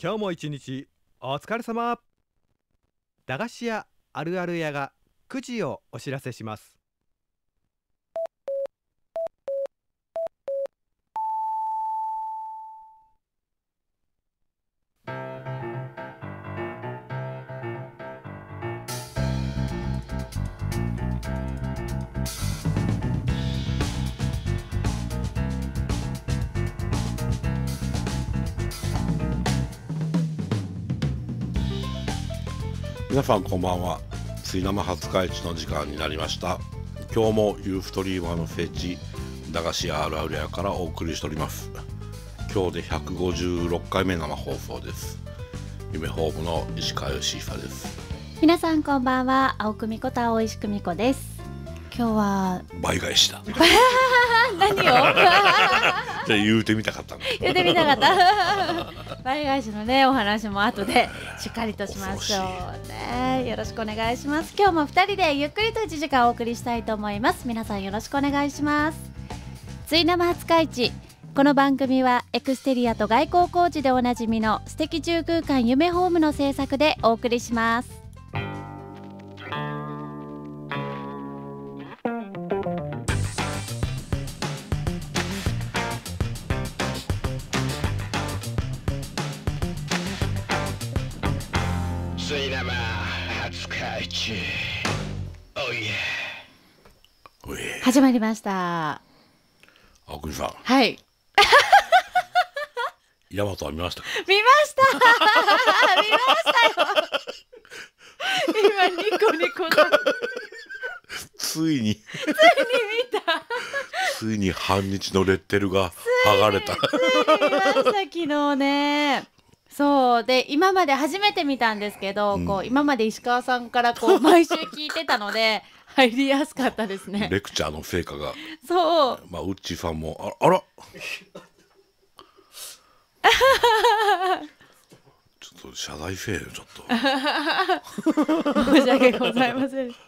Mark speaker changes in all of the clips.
Speaker 1: 今日も一日お疲れ様駄菓子屋あるある屋がくじをお知らせします
Speaker 2: 皆さんこんばんは水生廿日市の時間になりました今日もユーストリーマーの聖地駄菓子屋あるあるやからお送りしております今日で156回目生放送です夢ホームの石川義久です
Speaker 1: 皆さんこんばんは青久美子と青石久美子です今日は
Speaker 2: 倍返しだ
Speaker 3: 何を じゃあ
Speaker 2: 言うてみたかった言うてみたかっ
Speaker 3: た
Speaker 1: 倍返しのねお話も後でしっかりとしましょうねよろしくお願いします今日も二人でゆっくりと一時間お送りしたいと思います皆さんよろしくお願いしますつい生廿日市この番組はエクステリアと外交工事でおなじみの素敵中空間夢ホームの制作でお送りします始まりました。青国さんはい。
Speaker 2: ヤマトは見ましたか
Speaker 4: 見ました 見ました
Speaker 3: よ今ニコニコ ついに。ついに見た
Speaker 2: ついに半日のレッテルが剥がれた見
Speaker 1: ました昨日ねそうで今まで初めて見たんですけど、こう今まで石川さんからこう毎週聞いてたので入りやすかったですね
Speaker 2: レクチャーの成果がそうまあウッチーさんもああら ちょっと謝罪せえよちょっ
Speaker 3: と申し訳ございません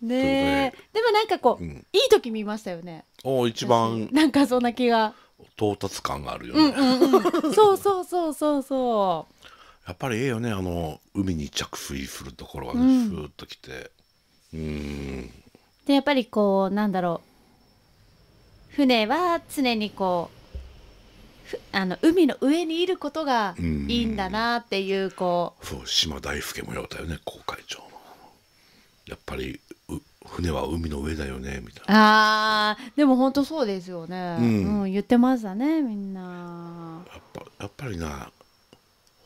Speaker 1: ねえでもなんかこう、うん、いい時見ましたよね
Speaker 2: お一番
Speaker 1: なんかそんな気が
Speaker 2: 到達感があるよね、うんうんうん、
Speaker 1: そうそうそうそうそう
Speaker 2: やっぱりええよねあの海に着水するところがね、ふーっときてうん
Speaker 1: でやっぱりこうなんだろう船は常にこうあの海の上にいることがいいんだなっていうこ
Speaker 2: うそう島大輔もよったよね航海長のやっぱり船は海の上だよねみた
Speaker 1: いなあでも本当そうですよね、うん、うん、言ってましたねみんな
Speaker 2: やっぱやっぱりな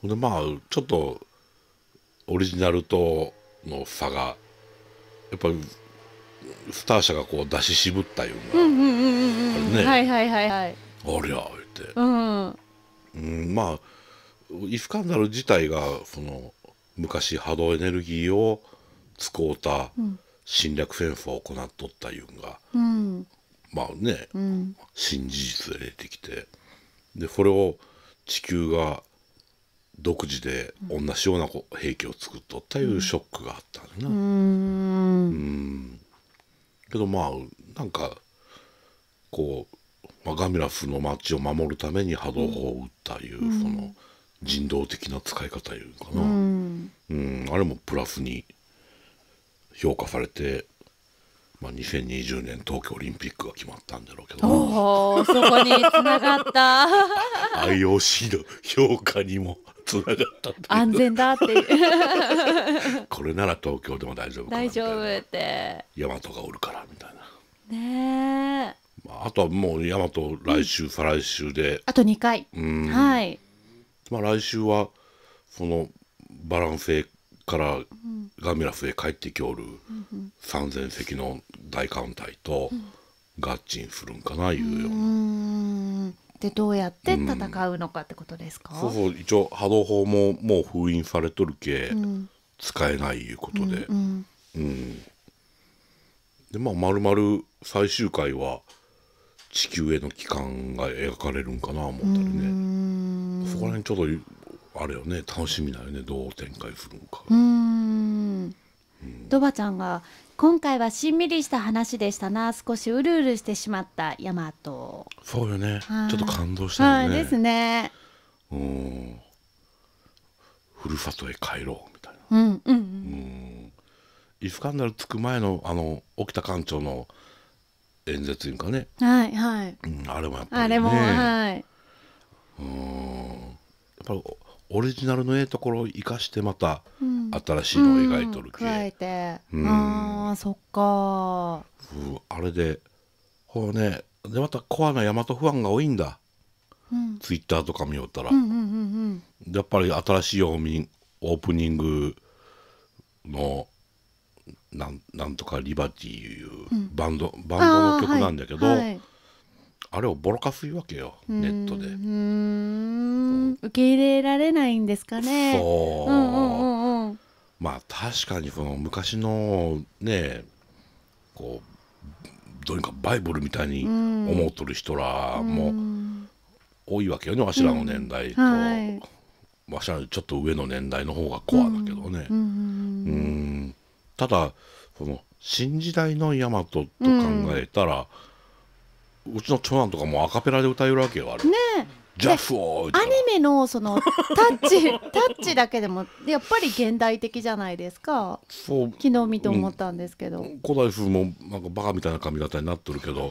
Speaker 2: でまあちょっとオリジナルとの差がやっぱりスター社がこう出し渋ったいうのがあ
Speaker 1: るね。ありゃ
Speaker 2: 言っ
Speaker 3: て、うん、う
Speaker 2: ん、まあイスカンダル自体がその昔波動エネルギーを使うた侵略戦争を行っとったいうんが、うん、まあね、うん、新事実で出てきてでそれを地球が独自で同じような兵器を作っとったいうショックがあった
Speaker 3: んだな。うん
Speaker 2: けどまあなんかこう、まあ、ガミラフの町を守るために波動砲を撃ったいう、うん、その人道的な使い方いうかな、うん、うん、あれもプラスに評価されて、まあ、2020年東京オリンピックが決まったんだろう
Speaker 3: けどおそこにつながった
Speaker 2: IOC の評価にもつながったっ安
Speaker 1: 全だっていう
Speaker 2: これなら東京でも大丈夫か
Speaker 1: な大丈夫って
Speaker 2: 大和がおるからみたい
Speaker 1: なねえ
Speaker 2: あとはもう大和来週、再来週であと2回はいまあ来週はそのバランスへからガミラスへ帰ってきおる3,000の大艦隊とチンするんかないうよう
Speaker 1: な。でどうやって戦うのかってことですか、うん、そう
Speaker 2: そう一応波動砲ももう封印されとるけ、うん、使えないいうことで、うん、うん、でまあまるまる最終回は地球への帰還が描かれるんかな思ったりねそこら辺ちょっとあれよね楽しみだよねどう展開するのか。
Speaker 1: うんドバちゃんが今回はしんみりした話でしたな少しうるうるしてしまったヤマト
Speaker 2: そうよねちょっと感動したよねですねふるさとへ帰ろうみた
Speaker 1: いなうんうんう
Speaker 2: んイスカンダル着く前のあの沖田館長の演説いうかね
Speaker 1: はいはい、
Speaker 2: うん、あれもやっぱり、ね、あれもはいうんやっぱりオリジナルのええところを生かしてまた新しいのを描いとる
Speaker 1: け、うんうん、て、うん、あそっ
Speaker 3: か
Speaker 2: あれでほうねでまたコアな大和ファンが多いんだ、うん、ツイッターとか見よったら、うんう
Speaker 3: んうん
Speaker 2: うん、やっぱり新しいオープニングのなんなんとかリバティいうバンド、うん、バンドの曲なんだけどあはいあれをボロかすいわけよネット
Speaker 3: で。うん
Speaker 1: 受け入れられないんですかね。そ
Speaker 2: う,、う
Speaker 3: んうんうん。
Speaker 2: まあ確かにその昔のねこうどうにかバイブルみたいに思うとる人らも多いわけよね、わしらの年代と、うんはい、わしらちょっと上の年代の方がコアだけどね。うん、うんただその新時代のヤマトと考えたら、うん、うちの長男とかもアカペラで歌えるわけよあれ。ねジャフォーアニ
Speaker 1: メのそのタッチタッチだけでもやっぱり現代的じゃないですか
Speaker 2: そう昨
Speaker 1: 日見て思ったんですけど、うん、
Speaker 2: 古代風もなんかバカみたいな髪型になってるけど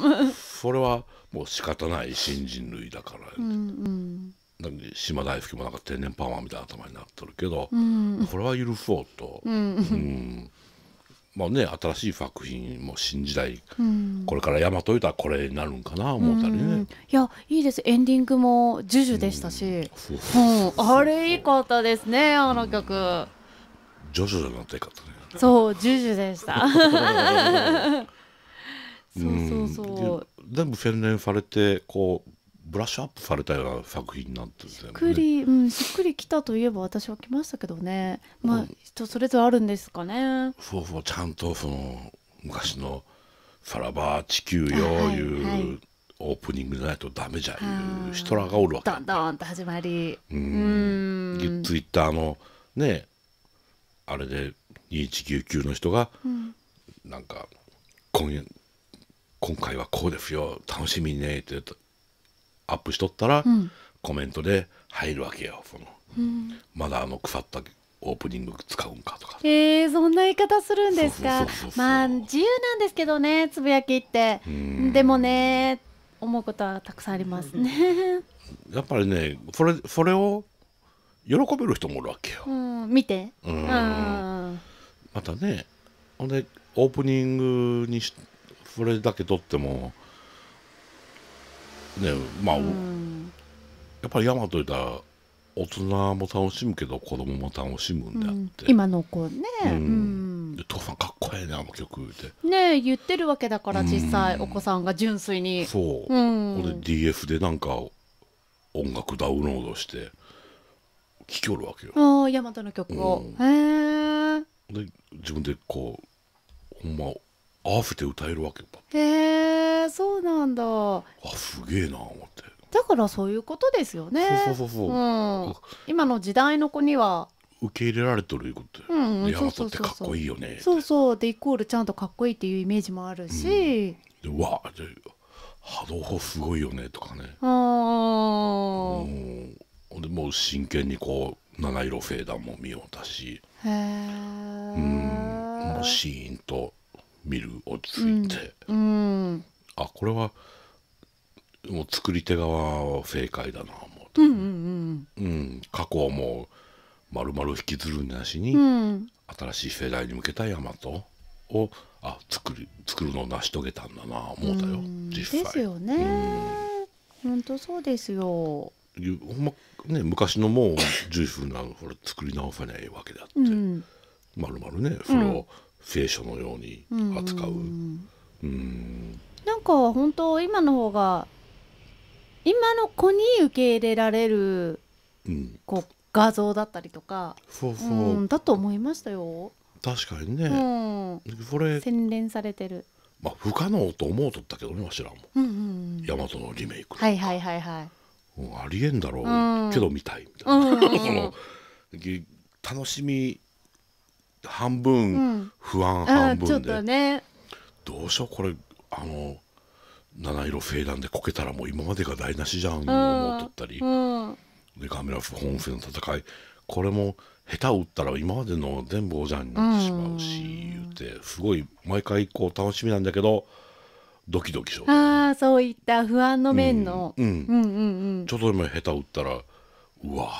Speaker 2: それはもう仕方ない新人類だから、うん
Speaker 3: うん、
Speaker 2: なんか島大福もなんか天然パーマみたいな頭になってるけど、うん、これはゆるフォーと、うん、うんまあね、新しい作品も新時代、うん、これから大和いうたらこれになるんかな思ったりね、
Speaker 1: いやいいですエンディングも「ジュジュ」でしたし、うん、あれいいかったですねあの曲、
Speaker 2: ジョジョじゃなくてよかったね
Speaker 1: そう「ジュジュ」でした
Speaker 2: そうそうそう、全部洗練されてこうブラッシュアップされたような作品なんですよね。しっくり、
Speaker 1: うん、しっくりきたといえば私は来ましたけどね。まあ、うん、人それぞれあるんですかね。
Speaker 2: そうそうちゃんとその昔のさらば地球よいう、オープニングじゃないとダメじゃいう人らがおるわけ。
Speaker 1: どんどんと始まり。うん。うん、
Speaker 2: ツイッターのねあれで二一九九の人が、うん、なんか今夜今回はこうですよ楽しみねってアップしとったら、コメントで入るわけよその、まだあの腐ったオープニング使うん
Speaker 1: かとかえー、そんな言い方するんですかまあ自由なんですけどねつぶやきってでもね思うことはたくさんありますね、
Speaker 2: やっぱりねそれそれを喜べる人もおるわけ
Speaker 1: よ、うん、見て
Speaker 2: うんまたねほんでオープニングにそれだけ撮ってもねまあ、うん、やっぱり大和といたら大人も楽しむけど子供も楽しむん
Speaker 1: であって、うん、今の子ね、うんで
Speaker 2: 父さんかっこええねあの曲って
Speaker 1: ね言ってるわけだから実際、お子さんが純粋にそう、うん、
Speaker 2: DF でなんか音楽ダウンロードして聴きょるわけよああ
Speaker 1: 大和の曲を、へえ
Speaker 2: で自分でこうほんま合わせて歌えるわけ
Speaker 1: へえそうなんだあ
Speaker 2: すげえな思っ
Speaker 1: てだからそういうことですよねそうそうそうそう、うん、今の時代の子には
Speaker 2: 受け入れられてるいうことで、うんうん、そうそうかっこいいよね
Speaker 1: そうそうでイコールちゃんとかっこいいっていうイメージもあるし、
Speaker 2: うん、でわで波動砲すごいよねとかねああでもう真剣にこう七色フェーダーも見ようだしへえ、うん、もうシーンと見る落ち着
Speaker 3: いて、うん、
Speaker 2: あこれはもう作り手側は正解だな思う
Speaker 3: と、うん、うん
Speaker 2: うん、過去をもう丸々引きずるなしに、
Speaker 3: 新
Speaker 2: しい世代に向けた大和をあ作る作るのを成し遂げたんだな思うたよ、
Speaker 1: 実際。ですよね。本当そうですよ。ほ
Speaker 2: んまね、昔のもう重分なほら作り直さないわけであって、まるまるねそれを聖書のように扱う。うん、うん
Speaker 1: なんか本当今の方が今の子に受け入れられる、うん、こう画像だったりとかそうそう、うん、だと思いましたよ。
Speaker 2: 確かにね、うん、これ洗
Speaker 1: 練されてる。
Speaker 2: まあ不可能と思うとったけどねわしらも、
Speaker 1: うん
Speaker 2: う大和のリメイク
Speaker 1: はいはいはいは
Speaker 2: い、うん、ありえんだろう、けど見たいみたいな、うんうん、その楽しみ半分不安、半分うん、ちょっねどうしようこれあの七色フェーダンでこけたらもう今までが台無しじゃん、う思
Speaker 3: うとったり、うん、
Speaker 2: でカメラ本戦の戦いこれも下手打ったら今までの全部おじゃんに
Speaker 3: なってしまうし、
Speaker 2: 言うてすごい毎回こう楽しみなんだけどドキドキしよ
Speaker 1: うあそういった不安の面の、
Speaker 2: うんうん、うん
Speaker 3: うんう
Speaker 1: ん
Speaker 2: ちょっとでも下手打ったらうわ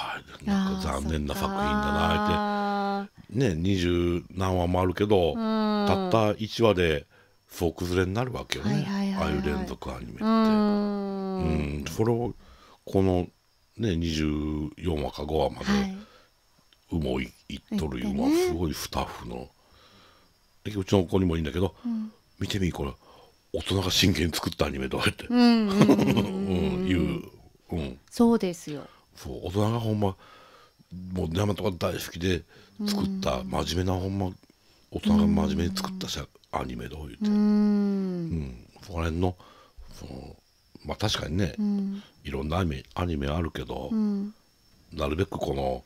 Speaker 3: な
Speaker 1: んか残
Speaker 2: 念な作品だなってね二十何話もあるけど、うん、たった1話で総崩れになるわけよね、ああいう連続アニメっ
Speaker 3: て。うん、
Speaker 2: それをこのね24話か5話まで、はい、うもいいっとるいうのはすごいスタッフの。でうちの子にもいいんだけど、うん、見てみこれ大人が真剣に作ったアニメだっていう、うん、そうですよそう大人がほんまもう山とか大好きで作った真面目なほんま大人が真面目に作ったアニメどう言っ
Speaker 3: てうん
Speaker 2: そこら辺のそのまあ確かにね、うん、いろんなアニメアニメあるけど、うん、なるべくこの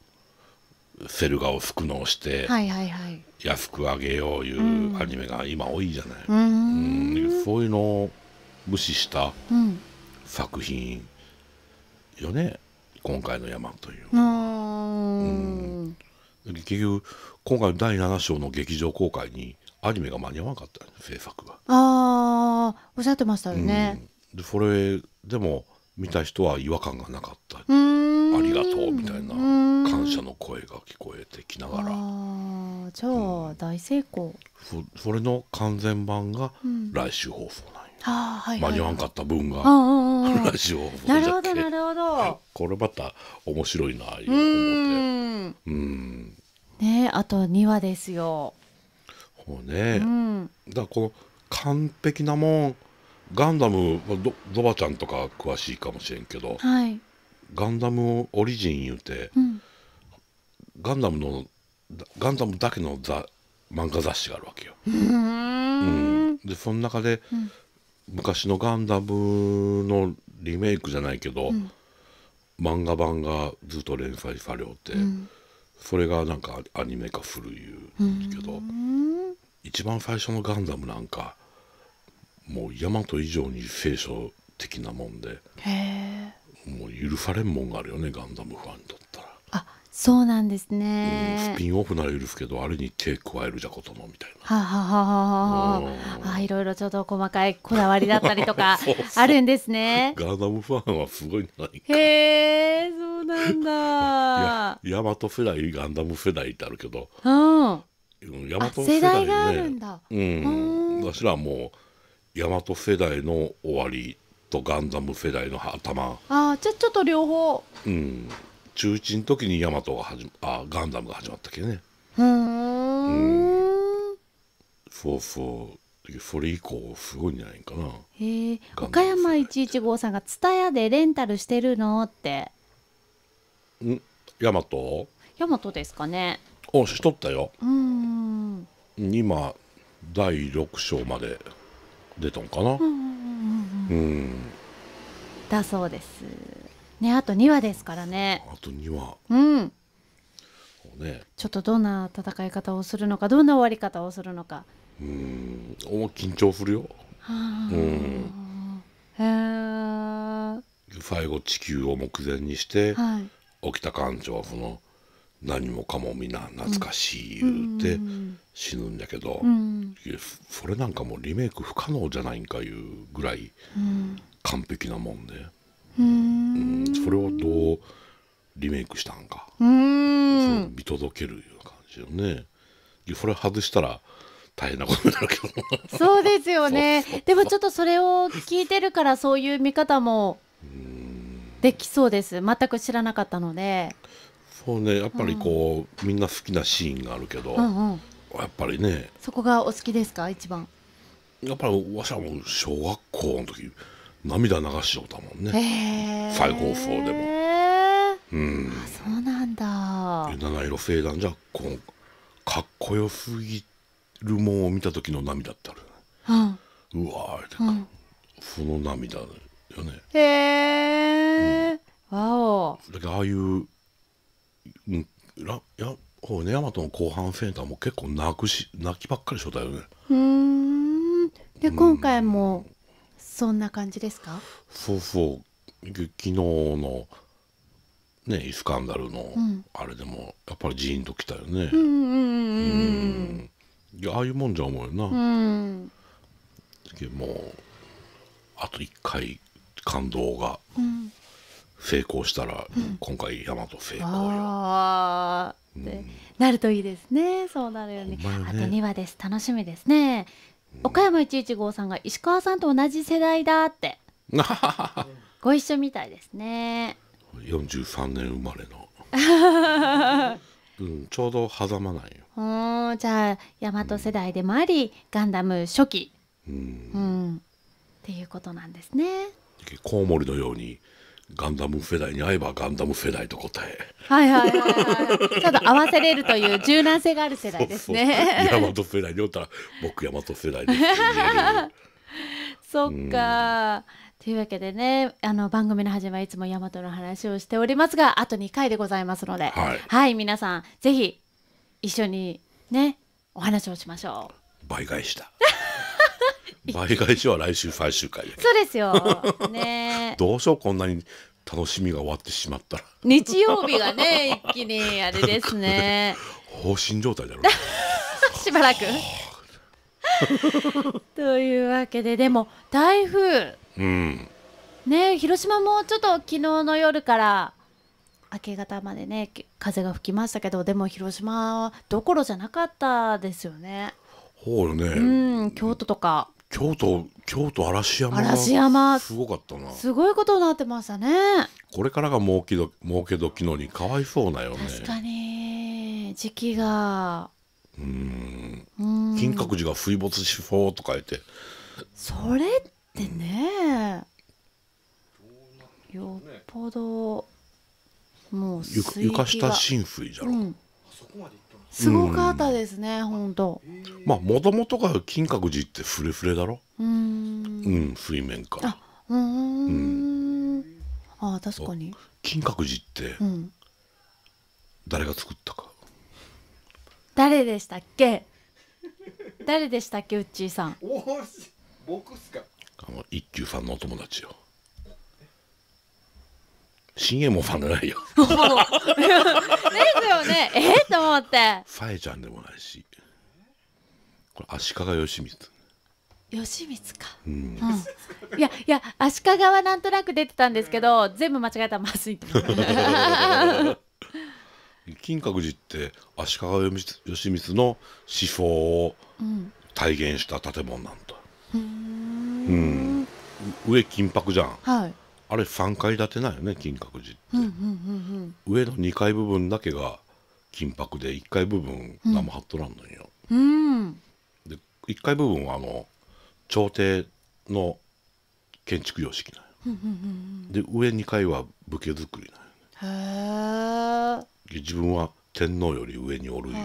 Speaker 2: セルガを服納して、は
Speaker 3: いはいはい、
Speaker 2: 安くあげよういうアニメが今多いじゃない、う
Speaker 3: ん、
Speaker 2: うんそういうのを無視した作品よね、今回の山と
Speaker 3: いう。うん
Speaker 2: 結局今回の第7章の劇場公開にアニメが間に合わなかったね制
Speaker 1: 作が。ああおっしゃってましたよね。
Speaker 2: でそれでも見た人は違和感がなかった
Speaker 1: ありがとうみたいな感謝の
Speaker 2: 声が聞こえてきながらあ
Speaker 1: あ超大成功、
Speaker 2: うん、それの完全版が来週放送、
Speaker 1: はいはい、間に合わんか
Speaker 2: った分が、ラジオなるほどなるほどこれまた面白いな思ってうん
Speaker 1: ねあと2話ですよ
Speaker 2: ほうね、うん、だからこの完璧なもんガンダムドゾバちゃんとか詳しいかもしれんけど、はい、ガンダムオリジン言うて、うん、ガンダムのガンダムだけの漫画雑誌があるわけよ。うん、でその中で、うん昔のガンダムのリメイクじゃないけど、うん、漫画版がずっと連載されよって、うん、それがなんかアニメ化するいうけど、一番最初のガンダムなんかもう大和以上に聖書的なもんでもう許されんもんがあるよねガンダムファンにとった
Speaker 1: ら。そうなんですね、うん、
Speaker 2: スピンオフならいですけどあれに手加えるじゃことのみたい
Speaker 1: な。はははははあいろいろちょっと細かいこだわりだったりとか あるんですね。
Speaker 2: そうそうガーナムファンはすごいな
Speaker 1: へえそうなんだ
Speaker 2: ヤマト世代ガンダム世代ってあるけど、
Speaker 3: うん、
Speaker 2: ヤマト世代、ね,、があるんだ。うん、私らもうヤマト世代の終わりとガンダム世代の頭。
Speaker 1: ああじゃちょっと両方。
Speaker 2: うん中1の時にヤマトが始まあガンダムが始まったっけね
Speaker 1: ふん
Speaker 2: そうそうそれ以降すごいんじゃないかな
Speaker 1: へえ岡山115さんが「蔦屋でレンタルしてるの?」って
Speaker 2: んヤマト
Speaker 1: ヤマトですかね
Speaker 2: おしとったよ
Speaker 1: うん
Speaker 2: 今第6章まで出たんかなうん
Speaker 1: だそうですね、あと2話ですからね。あ
Speaker 2: と2話。うん。ね、
Speaker 1: ちょっとどんな戦い方をするのかどんな終わり方をするのか
Speaker 2: うんお緊張するよ、はうんえ最後地球を目前にして、はい、沖田館長はその何もかも皆懐かしい言うて死ぬんだけど、うん、それなんかもうリメイク不可能じゃないんかいうぐらい完璧なもんで、ね、うんそれをどうリメイクしたんか
Speaker 3: うん
Speaker 2: 見届けるような感じよね。それ外したら大変なことになるけ
Speaker 1: どそうですよねでもちょっとそれを聞いてるからそういう見方もできそうです全く知らなかったので
Speaker 2: そうねやっぱりこう、うん、みんな好きなシーンがあるけど、うんうん、やっぱりね
Speaker 1: そこがお好きですか一番
Speaker 2: やっぱりわしはもう小学校の時涙流しようたもんね、最高層でも。うん、あそうなんだ七色星団じゃこうかっこよすぎるもんを見た時の涙ってある、うわあれ。て、その涙よね
Speaker 1: へえ、わお
Speaker 2: だけどああいう、うん、らやほうね大和の後半センターも結構泣くし泣きばっかりしょだよね
Speaker 1: うんで今回もそんな感じですか
Speaker 2: そうそう昨日のねイスカンダルのあれでも、やっぱりジーンときたよねうんうんうう
Speaker 3: ん,、ん、
Speaker 2: いやああいうもんじゃ思うよなう
Speaker 3: ん
Speaker 2: もうあと1回感動が成功したら、うん、今回大和成功よ、あうん、
Speaker 1: なるといいですねそうなるよね、ね、あと2話です楽しみですね岡山1一5さんが石川さんと同じ世代だって ご一緒みたいですね
Speaker 2: 四十三年生まれの うん、ちょうど狭間ない
Speaker 1: ようんじゃあ大和世代でもあり、うん、ガンダム初期うん、うん、っていうことなんですね
Speaker 2: コウモリのようにガンダム世代に合えばガンダム世代と答え。
Speaker 1: はいはいはい、はい、ちょっと合わせれるという柔軟性がある世代ですね。ヤマ
Speaker 2: トフ大和世代におったら僕大和世代です、
Speaker 1: そっか。というわけでねあの番組の始まりいつも大和の話をしておりますがあと2回でございますので、はい、はい、皆さんぜひ一緒にねお話をしましょう。
Speaker 2: 倍返した。倍返しは来週最終回そう
Speaker 1: ですよ。ね
Speaker 2: どうしようこんなに楽しみが終わってしまったら
Speaker 1: 日曜日がね、一気にあれですね。
Speaker 2: 放心状態だろ
Speaker 1: うしばらく。というわけで、でも台風、うんね、広島もちょっと昨日の夜から明け方までね、風が吹きましたけど、でも広島どころじゃなかったですよね。そうよね。うん、京都とか。
Speaker 2: 京都京都嵐山嵐山すごかったな
Speaker 1: すごいことになってましたね。
Speaker 2: これからが儲けど儲け時のにかわいそうなよね確
Speaker 1: かに時期が。
Speaker 2: うん
Speaker 1: うん金閣
Speaker 2: 寺が水没しそうとか言ってそ
Speaker 1: れってね、よっぽどもう水域が床下浸水じゃろ、うん、すごかったですね、本当。
Speaker 2: まあ、もともとが金閣寺ってフレフレだろうん。うん、水面か
Speaker 3: あ、うん。うん、あ、確かに。
Speaker 2: 金閣寺って。誰が作ったか。
Speaker 1: 誰でしたっけ。誰でしたっけ、うっちーさん。
Speaker 2: 僕っすか。あの一休さんのお友達よ。新右衛ファンじゃないよ
Speaker 3: です
Speaker 1: よねえー、と思って
Speaker 2: さえちゃんでもないしこれ足利義満
Speaker 1: 義満か、うん、いやいや足利はなんとなく出てたんですけど全部間違えたらまずい
Speaker 2: 金閣寺って足利義満の思想を体現した建物なんだ、うん、うん、上金箔じゃん、はい、あれ3階建てなんよね金閣寺って、
Speaker 3: うんうんうんうん、
Speaker 2: 上の2階部分だけが金箔で1階部分何も貼っとらんのよ、
Speaker 3: うん、
Speaker 2: で1階部分はあの朝廷の建築様式なんよ、うんうんうん、で上2階は武家作り
Speaker 3: なんよね
Speaker 2: 自分は天皇より上におるいうの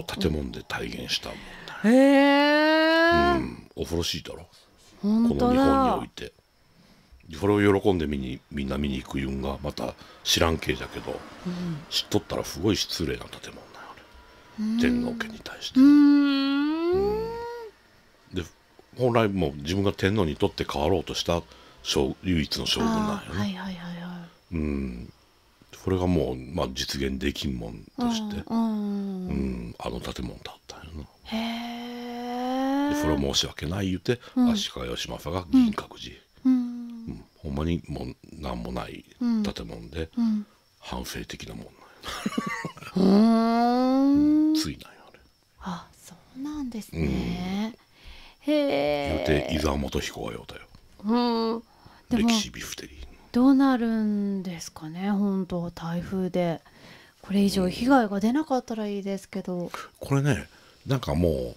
Speaker 2: を建物で体現したもん
Speaker 3: だ、へえ、うん、
Speaker 2: 恐ろしいだろ
Speaker 3: この日本にお
Speaker 2: いて。それを喜んで見にみんな見に行くいんがまた知らん系じゃけど、うん、知っとったらすごい失礼な建物なあれ天皇家に対して。うんで本来もう自分が天皇にとって変わろうとした唯一の将軍なんやね。うんこれがもう、まあ、実現できんもんと
Speaker 3: して、うん、うん、
Speaker 2: あの建物だったよな。へえ。それを申し訳ない言うて、うん、足利義政が銀閣寺。うんほんまにもう何もない建物で、うん、反省的なもん
Speaker 1: なんついなんあれあそうなんですね、うん、へえ言うて
Speaker 2: 伊沢彦はようだよ、
Speaker 1: うん、歴史ビフテリーどうなるんですかね本当台風でこれ以上被害が出なかったらいいですけど、
Speaker 2: これねなんかもう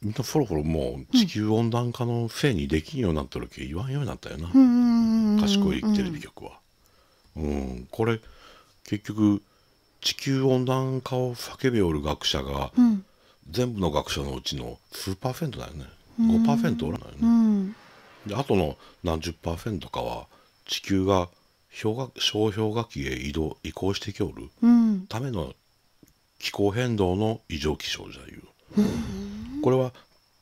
Speaker 2: みんなそろそろもう地球温暖化のせいにできんようになったけ言わんようになったよな、
Speaker 3: 賢いテレビ
Speaker 2: 局は。うんこれ結局地球温暖化を叫びおる学者が、うん、全部の学者のうちの数パーセントだよね
Speaker 3: 5%おらないよね。うん
Speaker 2: であとの何十パーセントかは地球が氷河小氷河期へ移動移行してきおるための気候変動の異常気象じゃいう。うんこれは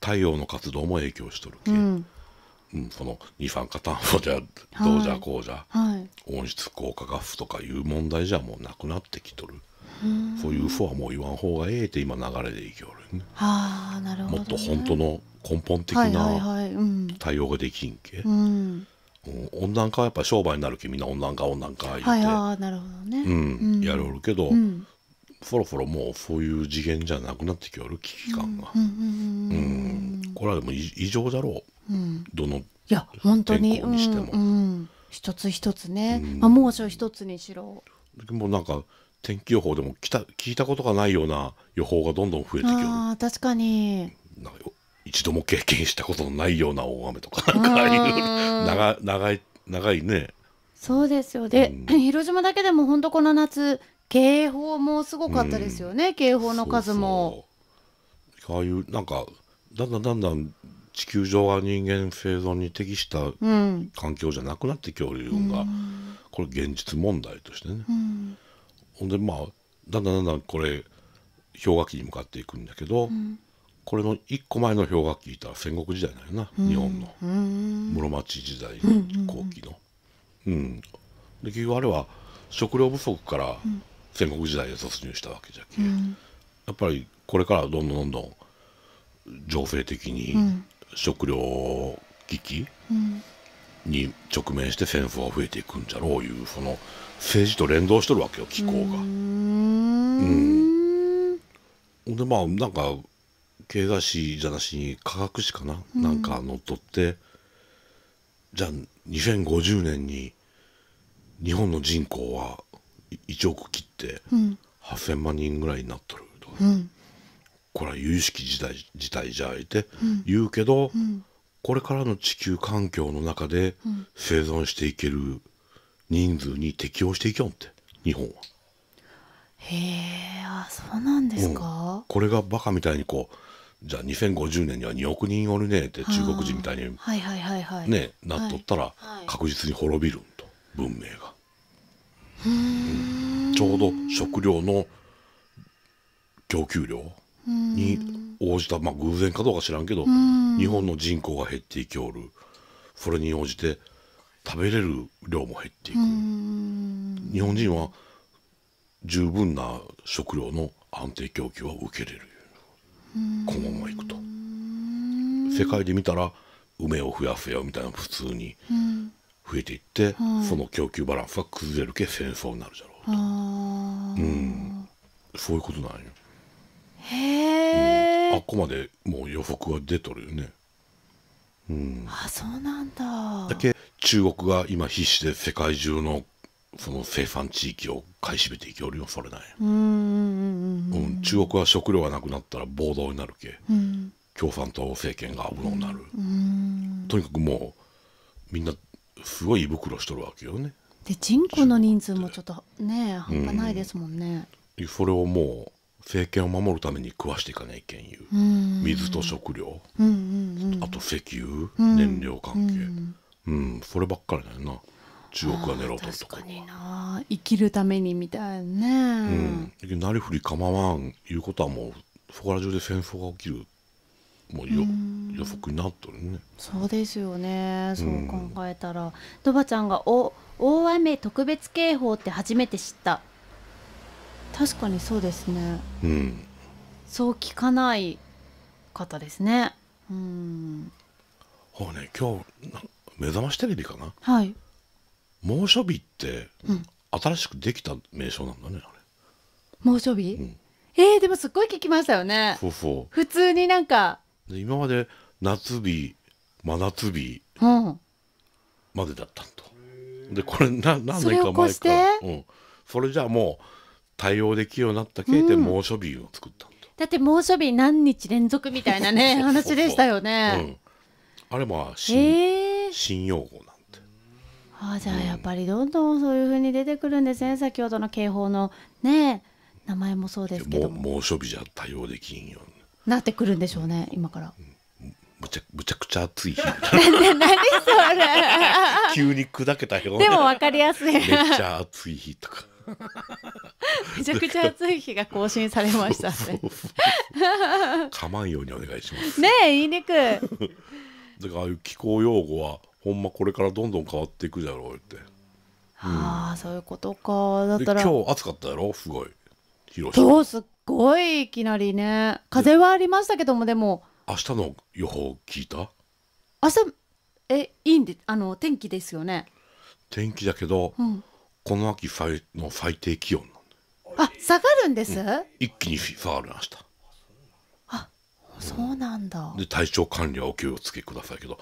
Speaker 2: 太陽の活動も影響しとるけ、うんうん、その二酸化炭素じゃどうじゃこうじゃ、はい、温室効果ガスとかいう問題じゃもうなくなってきとる。そういう嘘はもう言わん方がええって今流れでいきおるね。
Speaker 1: はあ、なるほど、ね、もっと本当の根本的な
Speaker 2: 対応ができんけ。うん温暖化はやっぱ商売になるけみんな温暖化温暖化言って、
Speaker 1: なるほどね、うん、やるけど、うん、
Speaker 2: フォロフォロもうそういう次元じゃなくなってきよる危機感が、うん、うん、これはでも異常だろう、うん、どのいや本当にに
Speaker 3: しても、うんうん、
Speaker 1: 一つ一つね、うん、まあ、猛暑一つにしろ
Speaker 2: もうなんか天気予報でも来た聞いたことがないような予報がどんどん増えてきる
Speaker 1: あ確かになんか
Speaker 2: 一度も経験したことのないような大雨とかなんかああいう長長い長いね
Speaker 1: そうですよで、広島だけでも本当この夏警報もすごかったですよね、うん、警報の数も
Speaker 2: ああいうなんかだんだんだんだん地球上は人間生存に適した環境じゃなくなって恐竜が、うん、これ現実問題としてね、うん、ほんでまあだんだんだんだんこれ氷河期に向かっていくんだけど、これの一個前の氷河期いたら戦国時代だよな、日本の、室町時代後期の。うん、で結局あれは食料不足から、うん戦国時代を突入したわけじゃけ、うん、やっぱりこれからどんどんどんどん情勢的に食糧危機に直面して戦争が増えていくんじゃろういうその政治と連動しとるわけよ気候が。うんでまあなんか経済史じゃなしに科学史かな、うん、なんかのっとってじゃあ2050年に日本の人口は1億切って8,000万人ぐらいになっとると、これは有々しき事態事じゃあいて、言うけど、これからの地球環境の中で生存していける人数に適応していきよんって日本は。
Speaker 3: へえあそうなん
Speaker 1: ですか、
Speaker 2: これがバカみたいにこうじゃあ2050年には2億人おるねって中国人みたいにねなっとったら確実に滅びるんと文明が。ちょうど食料の供給量
Speaker 3: に
Speaker 2: 応じた、まあ、偶然かどうか知らんけど日本の人口が減っていきおるそれに応じて食べれる量も減っ
Speaker 3: ていく
Speaker 2: 日本人は十分な食料の安定供給は受けれる
Speaker 3: このままいくと
Speaker 2: 世界で見たら梅を増やせよみたいな普通に増えていって、はい、その供給バランスが崩れるけ戦争になるじゃろうと、うん、そういうことなんよへえ、うん、あっこまでもう予測は出とるよねうん、あ
Speaker 1: そうなんだ
Speaker 2: だけ中国が今必死で世界中のその生産地域を買い占めていきおるよそれなん
Speaker 3: や
Speaker 2: 中国は食料がなくなったら暴動になるけ、うん、共産党政権が危のになるとにかくもうみんなすごい胃袋しとるわけよね
Speaker 1: で人口の人数もちょっとね半端ないですもんね、
Speaker 2: うん、それをもう政権を守るために食わしていかないけんいう水と食料、
Speaker 3: うんうんう
Speaker 1: ん、あと石
Speaker 2: 油、うん、燃料関係、うん、うん、そればっかりだよな中国が狙うとるとか
Speaker 1: な生きるためにみたいなね、
Speaker 2: うん、なりふり構わんいうことはもうそこら中で戦争が起きるもうよ、予測になっとるね
Speaker 1: そうですよねそう考えたら、とばちゃんがお大雨特別警報って初めて知った確かにそうですね、うん、そう聞かない方ですねうん
Speaker 2: ほうね今日目覚ましテレビかなはい猛暑日って、うん、新しくできた名称なんだね
Speaker 1: 猛暑日、うん、えー、でもすっごい聞きましたよね普通になんか
Speaker 2: で今まで夏日真夏日
Speaker 3: ま
Speaker 2: でだったと、うん、でこれな何年か前かうん、それじゃあもう対応できるようになったけい猛暑日を作ったん
Speaker 1: だ、うん、だって猛暑日何日連続みたいなね 話でしたよね、
Speaker 2: うん、あれまあ新,、えー、新用語なんて
Speaker 1: あじゃあやっぱりどんどんそういうふうに出てくるんですね、先ほどの警報のね名前もそうですけど
Speaker 2: も猛暑日じゃ対応できんよね
Speaker 1: なってくるんでしょうね今から。
Speaker 2: むちゃむちゃくちゃ暑い日 急に砕けたけよでもわかりやすいめっちゃ暑い日とか
Speaker 1: めちゃくちゃ暑い日が更新されましたね
Speaker 2: かまんようにお願いします
Speaker 1: ねえ言いにくいだから
Speaker 2: 気候用語はほんまこれからどんどん変わっていくだろうって、はあ、
Speaker 1: うん、そういうことかだったら今
Speaker 2: 日暑かったやろすごい広島そうす
Speaker 1: っごいいきなりね風はありましたけどもでも
Speaker 2: 明日の予報聞いた
Speaker 1: 明日えいいんであの天気ですよね
Speaker 2: 天気だけど、うん、この秋最の最低気温
Speaker 1: あ下がるんです、うん、
Speaker 2: 一気に下がる明日
Speaker 1: あ、そうなんだ
Speaker 2: で体調管理はお気をつけくださいけど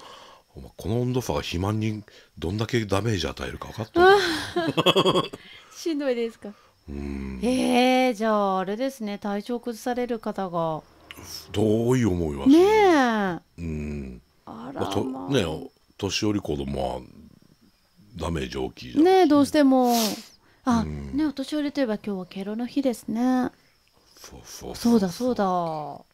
Speaker 2: この温度差が肥満にどんだけダメージ与えるか分かってる
Speaker 1: しんどいですかうん、えー、じゃああれですね体調崩される方が
Speaker 2: 遠い思いは
Speaker 1: ね
Speaker 2: え、うん、いまね年寄り子供はダメージ大きいじ
Speaker 1: ゃねどうしてもあ、うん、ねお年寄りといえば今日は敬老の日ですねそうそうそうだそうだ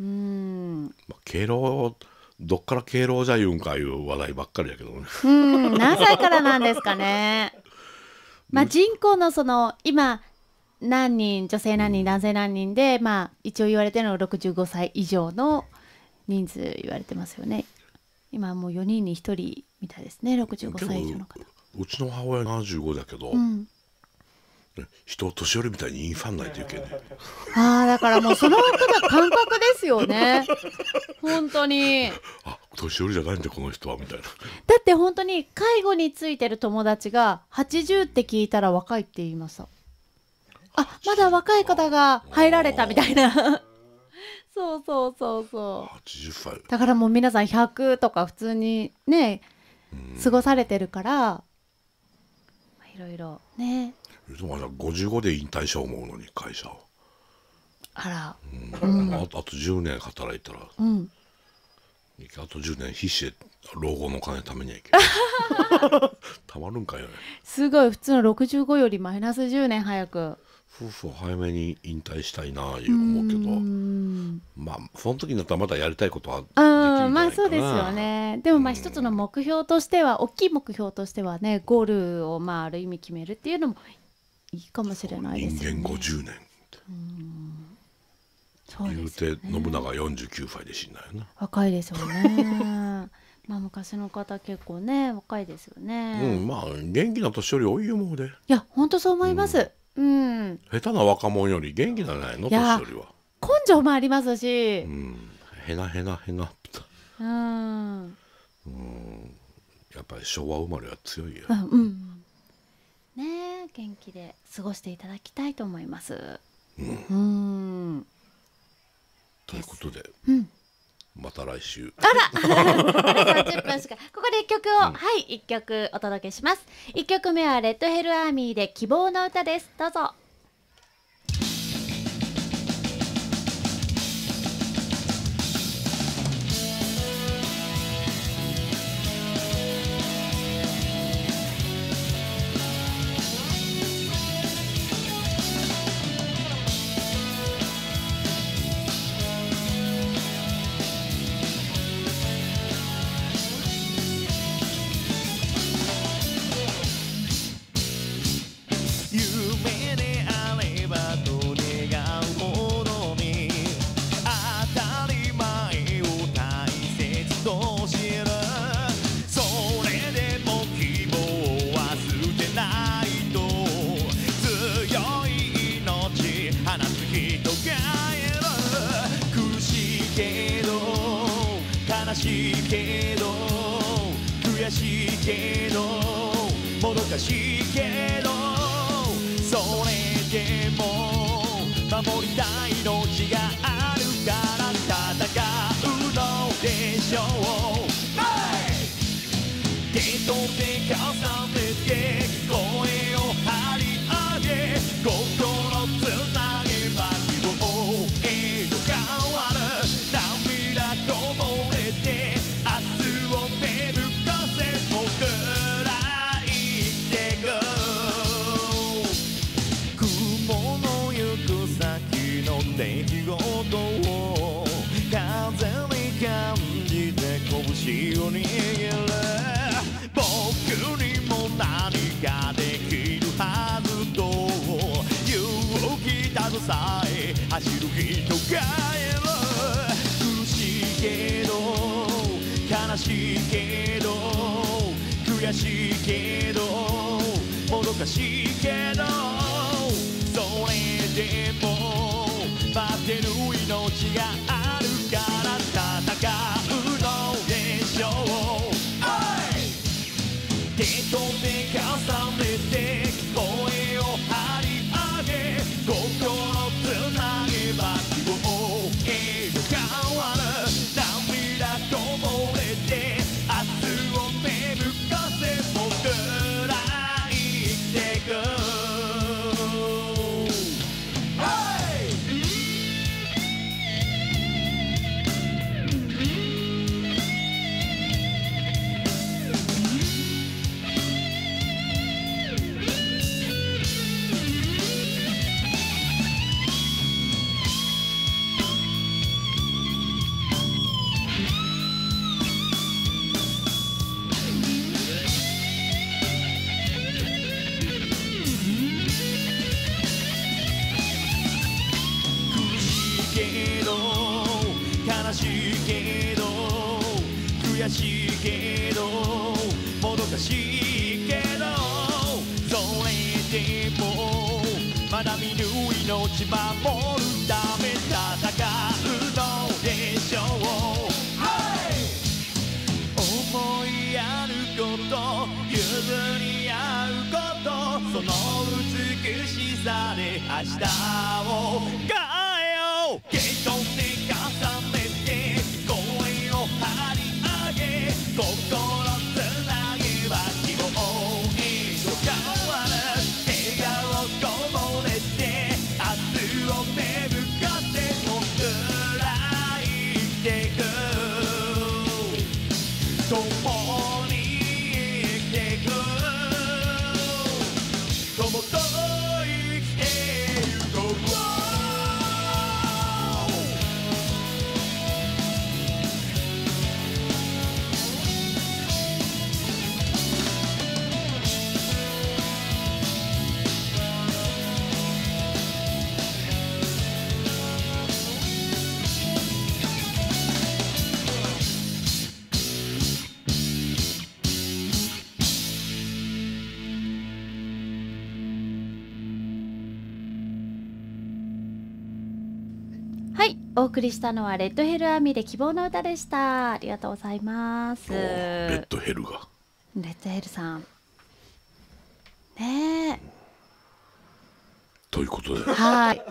Speaker 1: うん
Speaker 2: 敬老どっから敬老じゃ言うんかいう話題ばっかりやけどねう
Speaker 1: ん何歳からなんですかねまあ、人口のその今何人女性何人男性何人で、まあ、一応言われてるのは65歳以上の人数言われてますよね今もう4人に1人みたいですね65歳以上の方
Speaker 2: うちの母親75だけど、うん、人を年寄りみたいにインファンないといけない。
Speaker 1: ああ、だからもうその感覚ですよね。本当に。
Speaker 2: あ、年寄りじゃないんだこの人はみたいな。だ
Speaker 1: って本当に介護についてる友達が80って聞いたら若いって言いました。あ、まだ若い方が入られたみたいな。そうそうそうそう。80歳。だからもう皆さん100とか普通にね、過ごされてるから、いろいろね。
Speaker 2: 言もあれ55で引退しよう思うのに会社を、あら、うんうんあとあと10年働いたら、うん、あと10年必死で老後のお金貯めにゃいけないた まるんかよね
Speaker 1: すごい普通の65よりマイナス10年早く
Speaker 2: 夫婦を早めに引退したいなあいう思うけどまあその時になったらまだやりたいことはできる
Speaker 1: んじゃないかなうんまあそうですよねでもまあ一つの目標としては大きい目標としてはねゴールをまあある意味決めるっていうのもいいかもしれないですね人間50年
Speaker 2: そう言うて信長49歳で死んだよな
Speaker 1: 若いですよね まあ昔の方結構ね若いですよね、うん
Speaker 2: まあ元気な年寄り多いよもうでい
Speaker 1: や本当そう思いますうん、
Speaker 2: 下手な若者より元気なんじゃないの年寄りは
Speaker 1: 根性もありますしう、ん
Speaker 2: へなへなへな
Speaker 1: うん、うん
Speaker 2: やっぱり昭和生まれは強いよ、
Speaker 1: うん、うんね元気で過ごしていただきたいと思います。
Speaker 2: うん、うんということで、うん、また来週。あら、あ三十分しか。
Speaker 1: ここで一曲を、うん、はい一曲お届けします。一曲目はレッドヘルアーミーで希望の歌です。どうぞ。
Speaker 5: Get off けどもどかしいけどそれでも待ってる命があるから戦うのでしょう手と手重ねて
Speaker 1: 送りしたのはレッドヘルアミで希望の歌でしたありがとうございますレッドヘルがレッドヘルさんね
Speaker 2: ということではい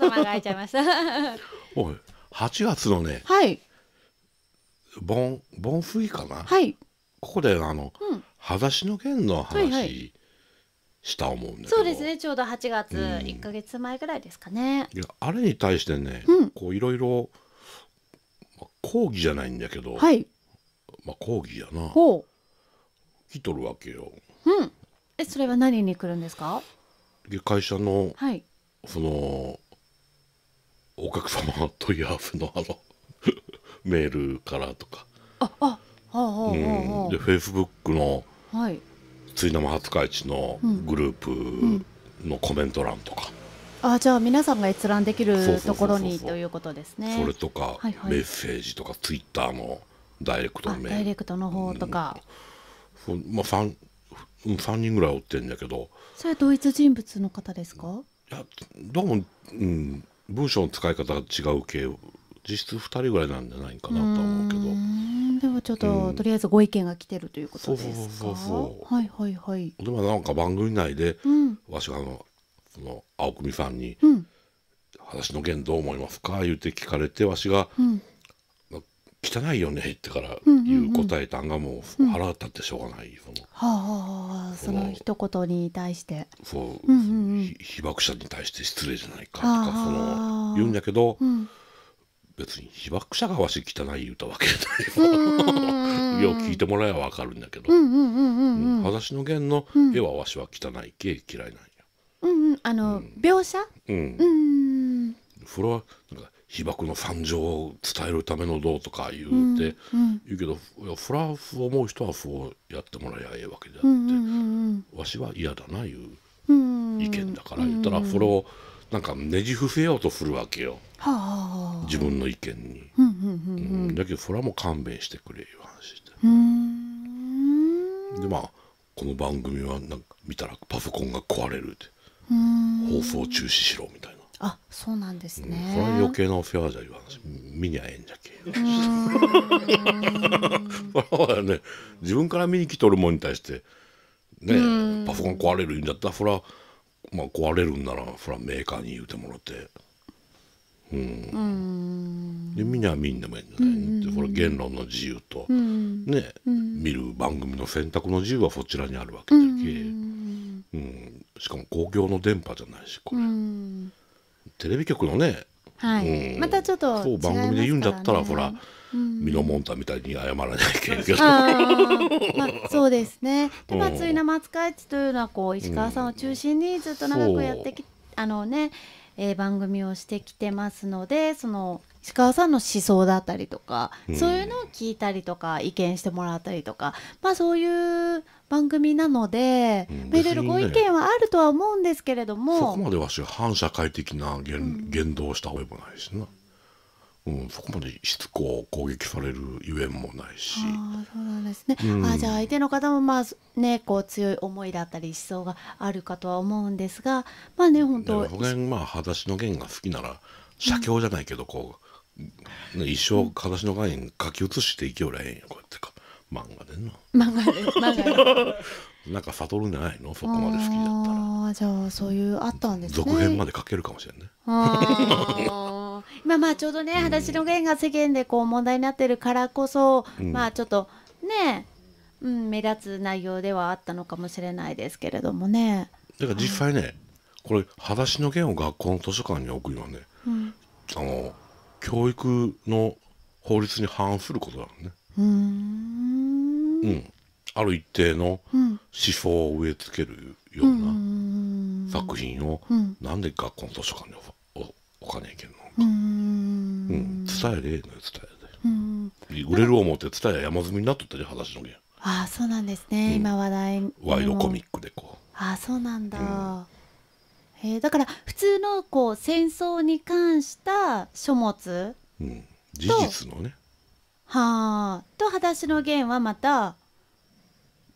Speaker 1: 言 が開いちゃいました
Speaker 2: おい8月のねはいボンボンフイかなはいここであの、うん、裸足の弦の話、はいはい、した思うんだそう
Speaker 1: ですねちょうど8月1か月前ぐらいですかね、
Speaker 2: いやあれに対してね、こういろいろ抗議じゃないんだけど、はい、まあ抗議やなほ来とるわけよ、
Speaker 1: うん、えそれは何に来るんですか
Speaker 2: 会社の、はい、そのお客様問い合わせのあの メールからとか
Speaker 1: ああああああ、うん、で
Speaker 2: フェイスブックの、はい、ついの間廿日市のグループのコメント欄とか、
Speaker 1: うんうん、あじゃあ皆さんが閲覧できるところにということですねそれ
Speaker 2: とか、メッセージとかツイッターのダイレクトメダイ
Speaker 1: レクトの方とか、
Speaker 2: うん、まあ3、3人ぐらい追ってんだけど
Speaker 1: それ同一人物の方ですかいや
Speaker 2: どうも、うん、文章の使い方が違う系実質2人ぐらいなんじゃないか
Speaker 1: なと思うけどでもちょっと、うん、とりあえずご意見が来てるということですかそうそうそうはいはいはい
Speaker 2: でもなんか番組内で、うん、わしがあのその青組さんに、うん、私の件どう思いますか?」言って聞かれてわしが、うん「汚いよね」ってから言う答えたんがもう腹立ってしょうがない、その、
Speaker 3: は
Speaker 1: あ、はあ、その一言に対してそう、うんうんうん、
Speaker 2: 被爆者に対して失礼じゃないか
Speaker 1: とかその
Speaker 2: 言うんだけど、うん、別に被爆者がわし汚い歌わけないよよう聞いてもらえばわかるんだけど
Speaker 3: 「
Speaker 2: 裸足の弦」の絵はわしは汚いけ嫌いなんや。
Speaker 1: うんあの、描写、
Speaker 2: う
Speaker 3: ん、
Speaker 2: それはなんか被爆の惨状を伝えるためのどうとか言うて、言うけどフラフ思う人はそうやってもらえばええわけで
Speaker 3: あっ
Speaker 2: て、わしは嫌だないう
Speaker 3: 意見だから言ったら、それ
Speaker 2: をなんかねじ伏せようとするわけよ。
Speaker 3: はあは
Speaker 2: あ、自分の意見に、うんうんうん、だけどそれはもう勘弁してくれいう話ででまあこの番組はなんか見たらパソコンが壊れるって放送中止しろみたい
Speaker 1: なあそうなんですね、それは余
Speaker 2: 計なお世話じゃいう話見にゃええんじゃけ それね自分から見に来とるもんに対してねパソコン壊れるんだったらそれはまあ壊れるんならそれはメーカーに言うてもらって。う
Speaker 3: ん、
Speaker 2: でみんなはみんなもやんじゃないのって、これ言論の自由と、
Speaker 3: ね、見
Speaker 2: る番組の選択の自由はそちらにあるわけだけ、うんしかも公共の電波じゃないしこれ、テレビ局のね、
Speaker 1: はいまたちょっとそう番組で言うんだっ
Speaker 2: たら、ほら身のモンタみたいに謝らないけなけど、まあ、
Speaker 1: そうですねでまあついな松海地というのはこう石川さんを中心にずっと長くやってきて。あのねえー、番組をしてきてますのでその石川さんの思想だったりとか、うん、そういうのを聞いたりとか意見してもらったりとか、まあ、そういう番組なので、いろいろご意見はあるとは思うんですけれどもそこま
Speaker 2: ではし反社会的な言,、言動をした覚えもないしな。うん、そこまでしつこ攻撃されるゆえんもないし
Speaker 1: あそうなんですね、うん、あじゃあ相手の方もまあねこう強い思いだったり思想があるかとは思うんですがまあね本当その
Speaker 2: 辺まあ裸足の弦が好きなら写経じゃないけどこう、う一生裸足の弦書き写していけよらえんやこうやってか漫画でな
Speaker 3: 漫画で漫画で
Speaker 2: なんか悟るんじゃないのそこまで好
Speaker 1: きだったらあじゃあそういうあったんですね続編ま
Speaker 2: で書けるかもしれんね
Speaker 1: 今まあちょうどね「裸足の弦」が世間でこう問題になってるからこそ、うん、まあちょっとねうん、目立つ内容ではあったのかもしれないですけれどもね。
Speaker 2: だから実際ね、はい、これ「裸足の弦」を学校の図書館に置くよね、うん、あの教育の法律に反することだね。うんうんある一定の思想を植え付けるよ
Speaker 3: うな
Speaker 2: 作品を、うなんで学校の図書館に置かねえけんのうん、伝えれえのよ伝えで、
Speaker 3: う
Speaker 1: ん、
Speaker 2: 売れる思って伝え山積みになっとったじゃん話のげ
Speaker 1: ああそうなんですね、うん、今話題
Speaker 2: ワイドコミックで
Speaker 1: こうああそうなんだ、うん、えー、だから普通のこう戦争に関した書物、
Speaker 2: うん、事実のね
Speaker 1: はあと「裸足のン」はまた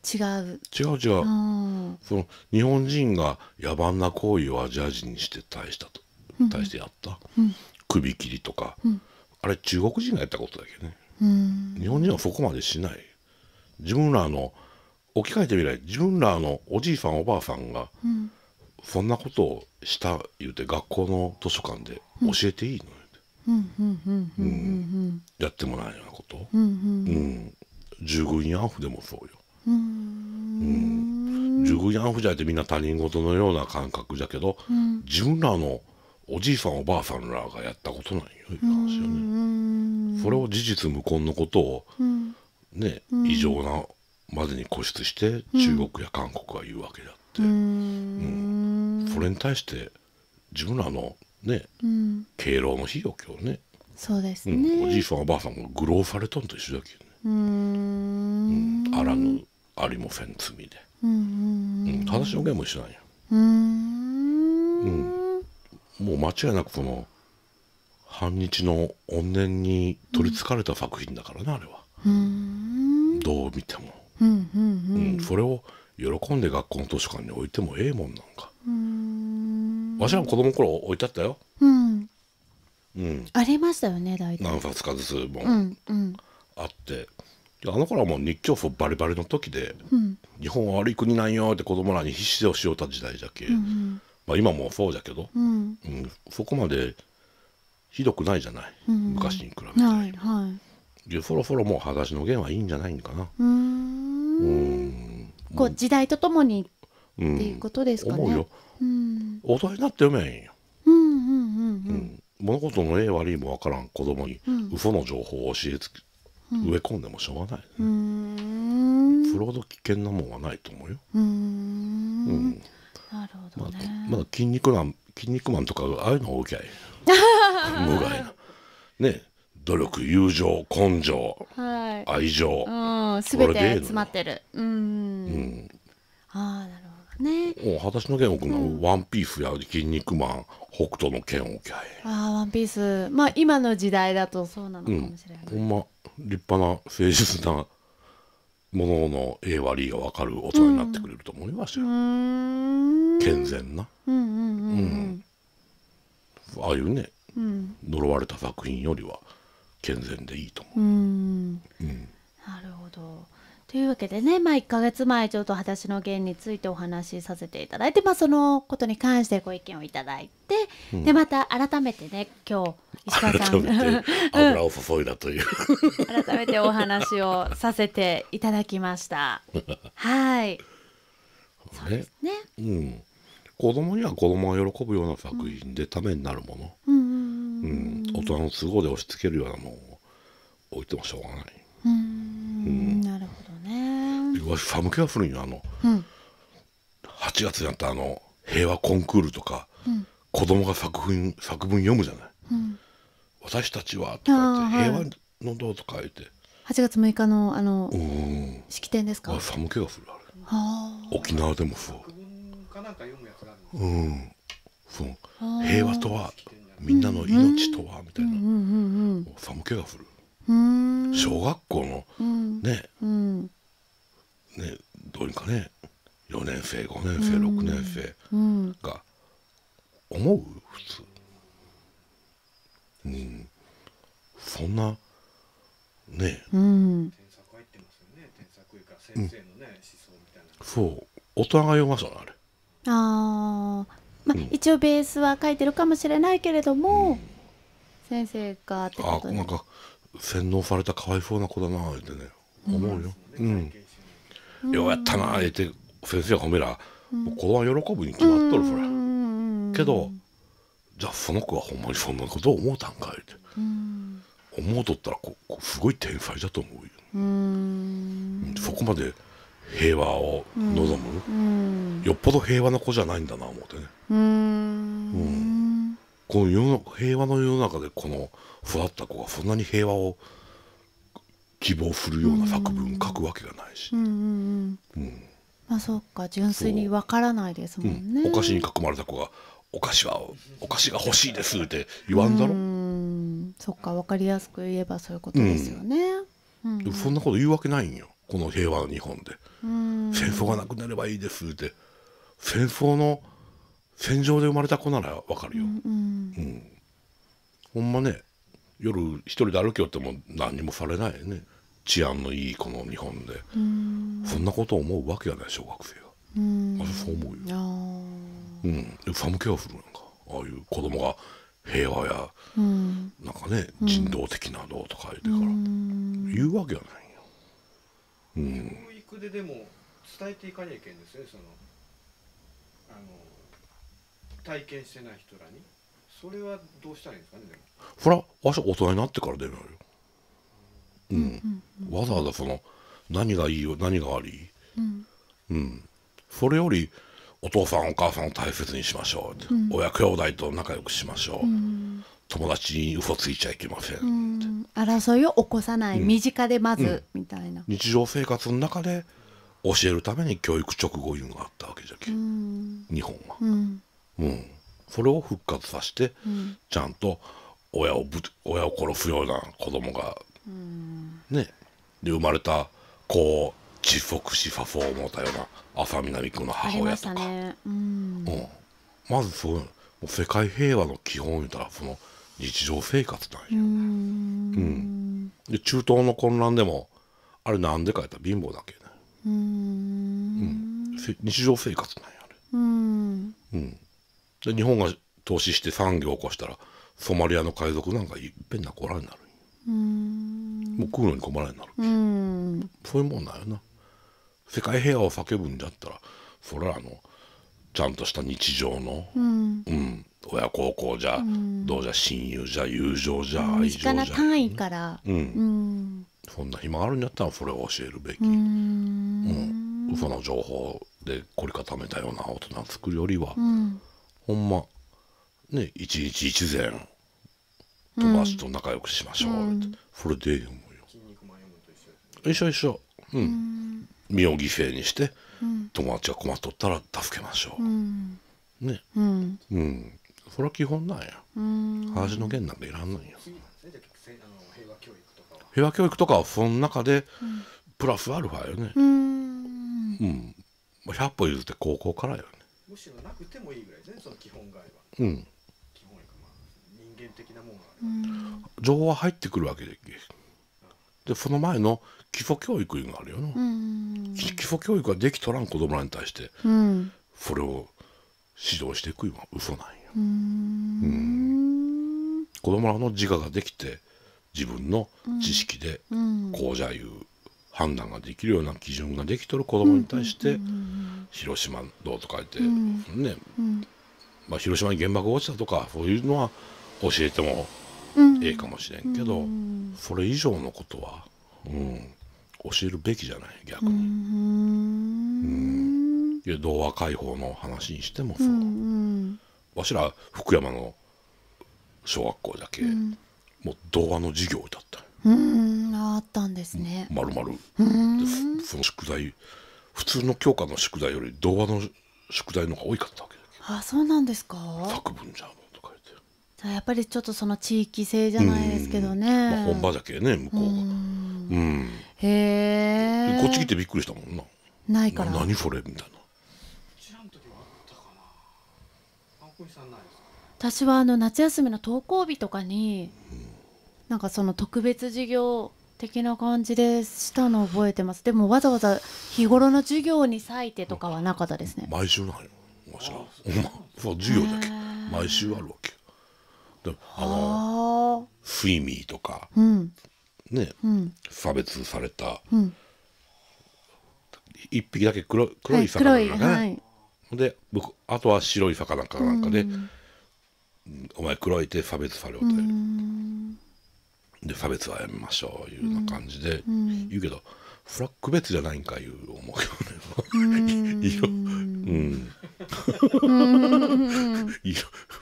Speaker 1: 違う
Speaker 2: 違う違う、うん、その日本人が野蛮な行為をアジア人にして大したと対してやった、うん首切りとか、うん、あれ中国人がやったことだけどね、日本人はそこまでしない自分らの置き換えてみれば自分らのおじいさんおばあさんが、そんなことをした言うて学校の図書館で教えていいの、よやってもらえようなこと、う
Speaker 3: ん、
Speaker 2: 従軍慰安婦でもそうよ。従軍慰安婦じゃなってみんな他人事のような感覚じゃけど、自分らのおじいさんおばあさんらがやったことなんよいう話よねそれを事実無根のことを、ね、異常なまでに固執して中国や韓国は言うわけであって、うんそれに対して自分らのね、敬老の日よ今日ね
Speaker 1: そうですね、お
Speaker 2: じいさんおばあさんが愚弄されたんと一緒だけどねう
Speaker 3: ん
Speaker 2: あらぬありもせん罪でうん話の件も一緒なんやうんもう間違いなくその反日の怨念に取りつかれた作品だからね、うん、あれは。どう見て
Speaker 3: も、
Speaker 2: それを喜んで学校の図書館に置いてもええもんなんかわしらも子供の頃置いてあったよ、あ
Speaker 1: りましたよね大体
Speaker 2: 何冊かずつも、う
Speaker 1: ん
Speaker 3: うん、
Speaker 2: あってあの頃はもう日教祖バリバリの時で、うん、日本は悪い国なんよって子供らに必死で教えた時代だけ、うんうんまあ、今もそうだけど、うん、うん、そこまでひどくないじゃない、うん、昔に比
Speaker 3: べて、はいは
Speaker 2: い、でそろそろもう裸足の弦はいいんじゃないかなうん
Speaker 1: こう時代とともにっていうことですかね、思うよ、
Speaker 2: うん、大人になって読めへんよ、うんうんうんうん、物事のええ悪いも分からん子供に嘘の情報を教えつ植え込んでもしょうがない、ね、
Speaker 3: うん
Speaker 2: それほど危険なもんはないと思うようんうん
Speaker 3: なるほど、ね、ま
Speaker 2: あ、まだ筋肉マン筋肉マンとかああいうの大きい 無害なね努力友情根性、はい、愛情、うん、全て詰ま
Speaker 1: ってるうん、うん、ああなるほどね
Speaker 2: もう私の剣をくの、ワンピースや筋肉マン北斗の剣をきゃい
Speaker 1: ああワンピースまあ今の時代だとそうなの
Speaker 2: かもしれない、うん、ほんま立派な誠実なものの A 割りが分かる大人になってくれると思いますよ、うん、健全な、う
Speaker 3: ん、
Speaker 2: ああいうね、呪われた作品よりは健全でいいと
Speaker 3: 思
Speaker 1: う。うんなるほどというわけでね、まあ、1か月前ちょっと「裸の件についてお話しさせていただいて、まあ、そのことに関してご意見をいただいて、でまた改めてね今日石川さん改めて油を
Speaker 2: 注いだという
Speaker 1: 改 めてお話をさせていただきましたはい
Speaker 2: ね、ね、うん子供には子供が喜ぶような作品でためになるもの、
Speaker 3: うん、う
Speaker 2: ん、大人の都合で押し付けるようなものを置いてもしょうがないうん、
Speaker 3: なるほど
Speaker 2: ねわし寒気が降るんよあの、うん、8月になったあの平和コンクールとか、うん、子供が作品作文読むじゃない、うん、私たちは」とか言って「平和のとて8
Speaker 1: 月6日のあの式典ですか
Speaker 2: 寒気がするあれ沖縄でもそう平和とはみんなの命とはみたいな寒気が降る
Speaker 3: 小学校のねね
Speaker 2: どうにかね4年生5年生6年生が思う普通うん、そんなねうん、そう大人が読ましたあれ
Speaker 1: あまあ、うん、一応ベースは書いてるかもしれないけれども、うん、先生がってことあなん
Speaker 2: か洗脳されたかわいそうな子だなあってね、思うよ、うん、うん、ようやったなあって先生が褒めら、うん、子は喜ぶに決まっとるそれ、けどじゃあその子はほんまにそんなことを思うたんかいって、思うとったらここすごい天才だと思うよ。うんそこまで平和を望
Speaker 3: む、
Speaker 2: よっぽど平和な子じゃないんだな思ってね。うんこの世の平和の世の中でこの育った子がそんなに平和を希望するような作文書くわけがない
Speaker 3: し。うんうん、まあ
Speaker 1: そうか純粋にわからないですもんね、うん、お菓子
Speaker 2: に囲まれた子がお菓子はお菓子が欲しいですって言わんだろうん
Speaker 1: そっか分かりやすく言えばそういうことですよ
Speaker 3: ね、うん
Speaker 1: うん、
Speaker 2: そんなこと言うわけないんよこの平和の日本で戦争がなくなればいいですって戦争の戦場で生まれた子なら分かるよ、うん、うん、ほんまね夜一人で歩きよっても何にもされないよね治安のいいこの日本でそんなことを思うわけがない小学生は。あ、そう思うよ。うん、ファムケアフルなんかああいう子供が平和や、うん、なんかね人道的なのとか言ってから、うん、言うわけがないよ、うん、教育ででも伝えていかにゃいけんですねそのあの体験してない人らにそれはどうしたらいいんですかねでもほらわしは大人になってから出るのよ、うん、うん、わざわざその何がいいよ何が悪い、うん、うん、それよりお父さんお母さんを大切にしましょう、うん、親兄弟と仲良くしましょう、うん、友達に嘘ついちゃいけません、う
Speaker 1: ん、争いを起こさない、身近でまず、み
Speaker 2: たいな日常生活の中で教えるために教育直後いうのがあったわけじゃ
Speaker 3: け、日本は、う
Speaker 2: んそれを復活させて、ちゃんと親をぶ親を殺すような子供が、ねで生まれた子をチフォクシファフォー思ったような浅南君の母親とか、
Speaker 1: ね、うん、う
Speaker 2: ん、まずそういうもう世界平和の基本言うたらその日常生活なんや、うん、で中東の混乱でもあれなんでかやったら貧乏だっけねうん、日常生活なんや
Speaker 3: あれうん
Speaker 2: で日本が投資して産業を起こしたらソマリアの海賊なんかいっぺんなこらになるうんもう食うのに困らになるそういうもんなんやな世界平和を叫ぶんだったらそれらのちゃんとした日常の、うん、うん、親孝行じゃ、うん、どうじゃ親友じゃ友情じゃ、愛情じゃな
Speaker 1: 単位から、うん、
Speaker 2: そんな暇あるんだったらそれを教えるべき、うん、嘘の情報で凝り固めたような大人を作るよりは、ほんまね一日一膳友達と仲良くしましょう、それでいいと思うよ一緒一緒うん身を犠牲にして、うん、友達が困っとったら助けましょう、うん、ね、うん、うん、それは基本なんや、うん、話の弦なんかいらんのや平和教育とかはその中で、プラスアルファよねうん100歩譲って高校からよねむしろなくてもいいぐらいですねその基本外はうん基本まあ人間的なもんがある情報は入ってくるわけででその前の基礎教育があるよな、基礎教育はできとらん子供らに対して、それを指導していくのは嘘なんようん子供らの自我ができて自分の知識でこうじゃいう判断ができるような基準ができとる子供に対して広島どうとか言って、ね、まあ、広島に原爆落ちたとかそういうのは教えてもええかもしれんけど、それ以上のことはうん教えるべきじゃない逆にうんいや童話解放の話にしてもそう、うんうん、わしら福山の小学校だけ、うん、もう童話の授業だっ
Speaker 3: たうん
Speaker 1: あったんですねまる
Speaker 2: まるその宿題普通の教科の宿題より童話の宿題の方が多かったわけ
Speaker 1: だけあそうなんですか作文じゃんとか言ってやっぱりちょっとその地域性じゃないですけどね、まあ、本
Speaker 2: 場じゃけね向こうがうんへえこっち来てびっくりしたもんなないから何それみたいな
Speaker 1: 私はあの夏休みの登校日とかに、うん、なんかその特別授業的な感じでしたの覚えてますでもわざわざ日頃の授業に割いてとかはなかったですね
Speaker 2: 毎週ないわしら授業だけ毎週あるわけであのィーミーとか、うん、ね、うん、差別された、うん、1匹だけ黒黒い魚なねはい、で僕あとは白い魚かなんかで、うん「お前黒いて差別されよ」とい
Speaker 3: う、
Speaker 2: で差別はやめましょういうような感じで、言うけどそれは区別じゃないんかいう思
Speaker 3: うよね
Speaker 2: 色うん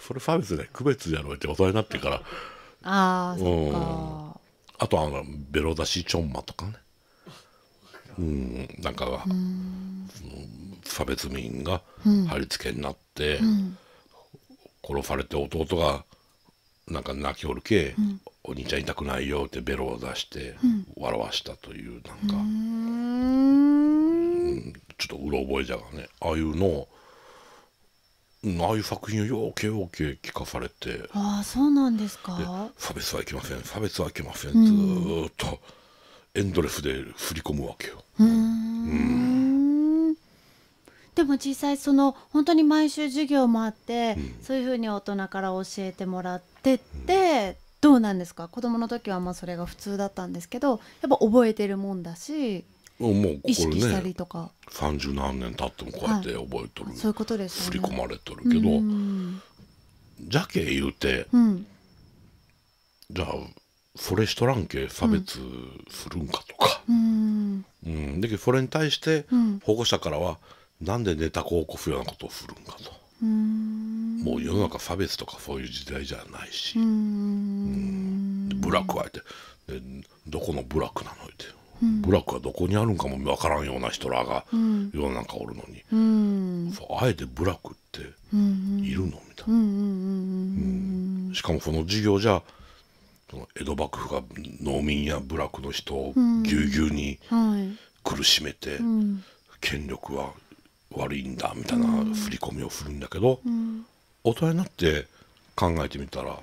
Speaker 2: それ差別で区別やろうって大人になってから
Speaker 3: あ
Speaker 1: あ
Speaker 2: そっかあとあのベロ出しちょんまとかねうんなんかが、うん、差別民が貼り付けになって、うん、殺されて弟がなんか泣きおるけ、うん、お兄ちゃん痛くないよってベロを出して笑わしたというなんか、うん、ちょっとうろ覚えじゃがねああいうのをああいう作品をよーけようけ聞かされて
Speaker 1: ああそうなんですか
Speaker 2: 差別はいけません差別はいけません、うん、ずっとエンドレスで振り込むわけようん
Speaker 1: でも実際その本当に毎週授業もあって、うん、そういうふうに大人から教えてもらってって、うん、どうなんですか子供の時はまあそれが普通だったんですけどやっぱ覚えてるもんだし
Speaker 2: もう意識したりとか三十、ね、何年経ってもこうやって覚えとる、は
Speaker 1: い、そういうことです、ね、振り
Speaker 2: 込まれと
Speaker 3: る
Speaker 1: けど
Speaker 2: じゃけ言うて、うん、じゃあそれしとらんけ差別するんかと
Speaker 3: か、うん、
Speaker 2: うん、だけどそれに対して保護者からは、うん、なんでネタ広告こすようなことをするんかと。うんもう世の中差別とかそういう時代じゃないしうんブラックはあえてどこのブラックなのって部落はどこにあるんかも分からんような人らが世の中おるのに、うん、あえて部落っているのみたいな、うん、しかもこの事業じゃその江戸幕府が農民や部落の人をぎゅうぎゅうに苦しめて、権力は悪いんだみたいな振り込みを振るんだけど、大人になって考えてみたら、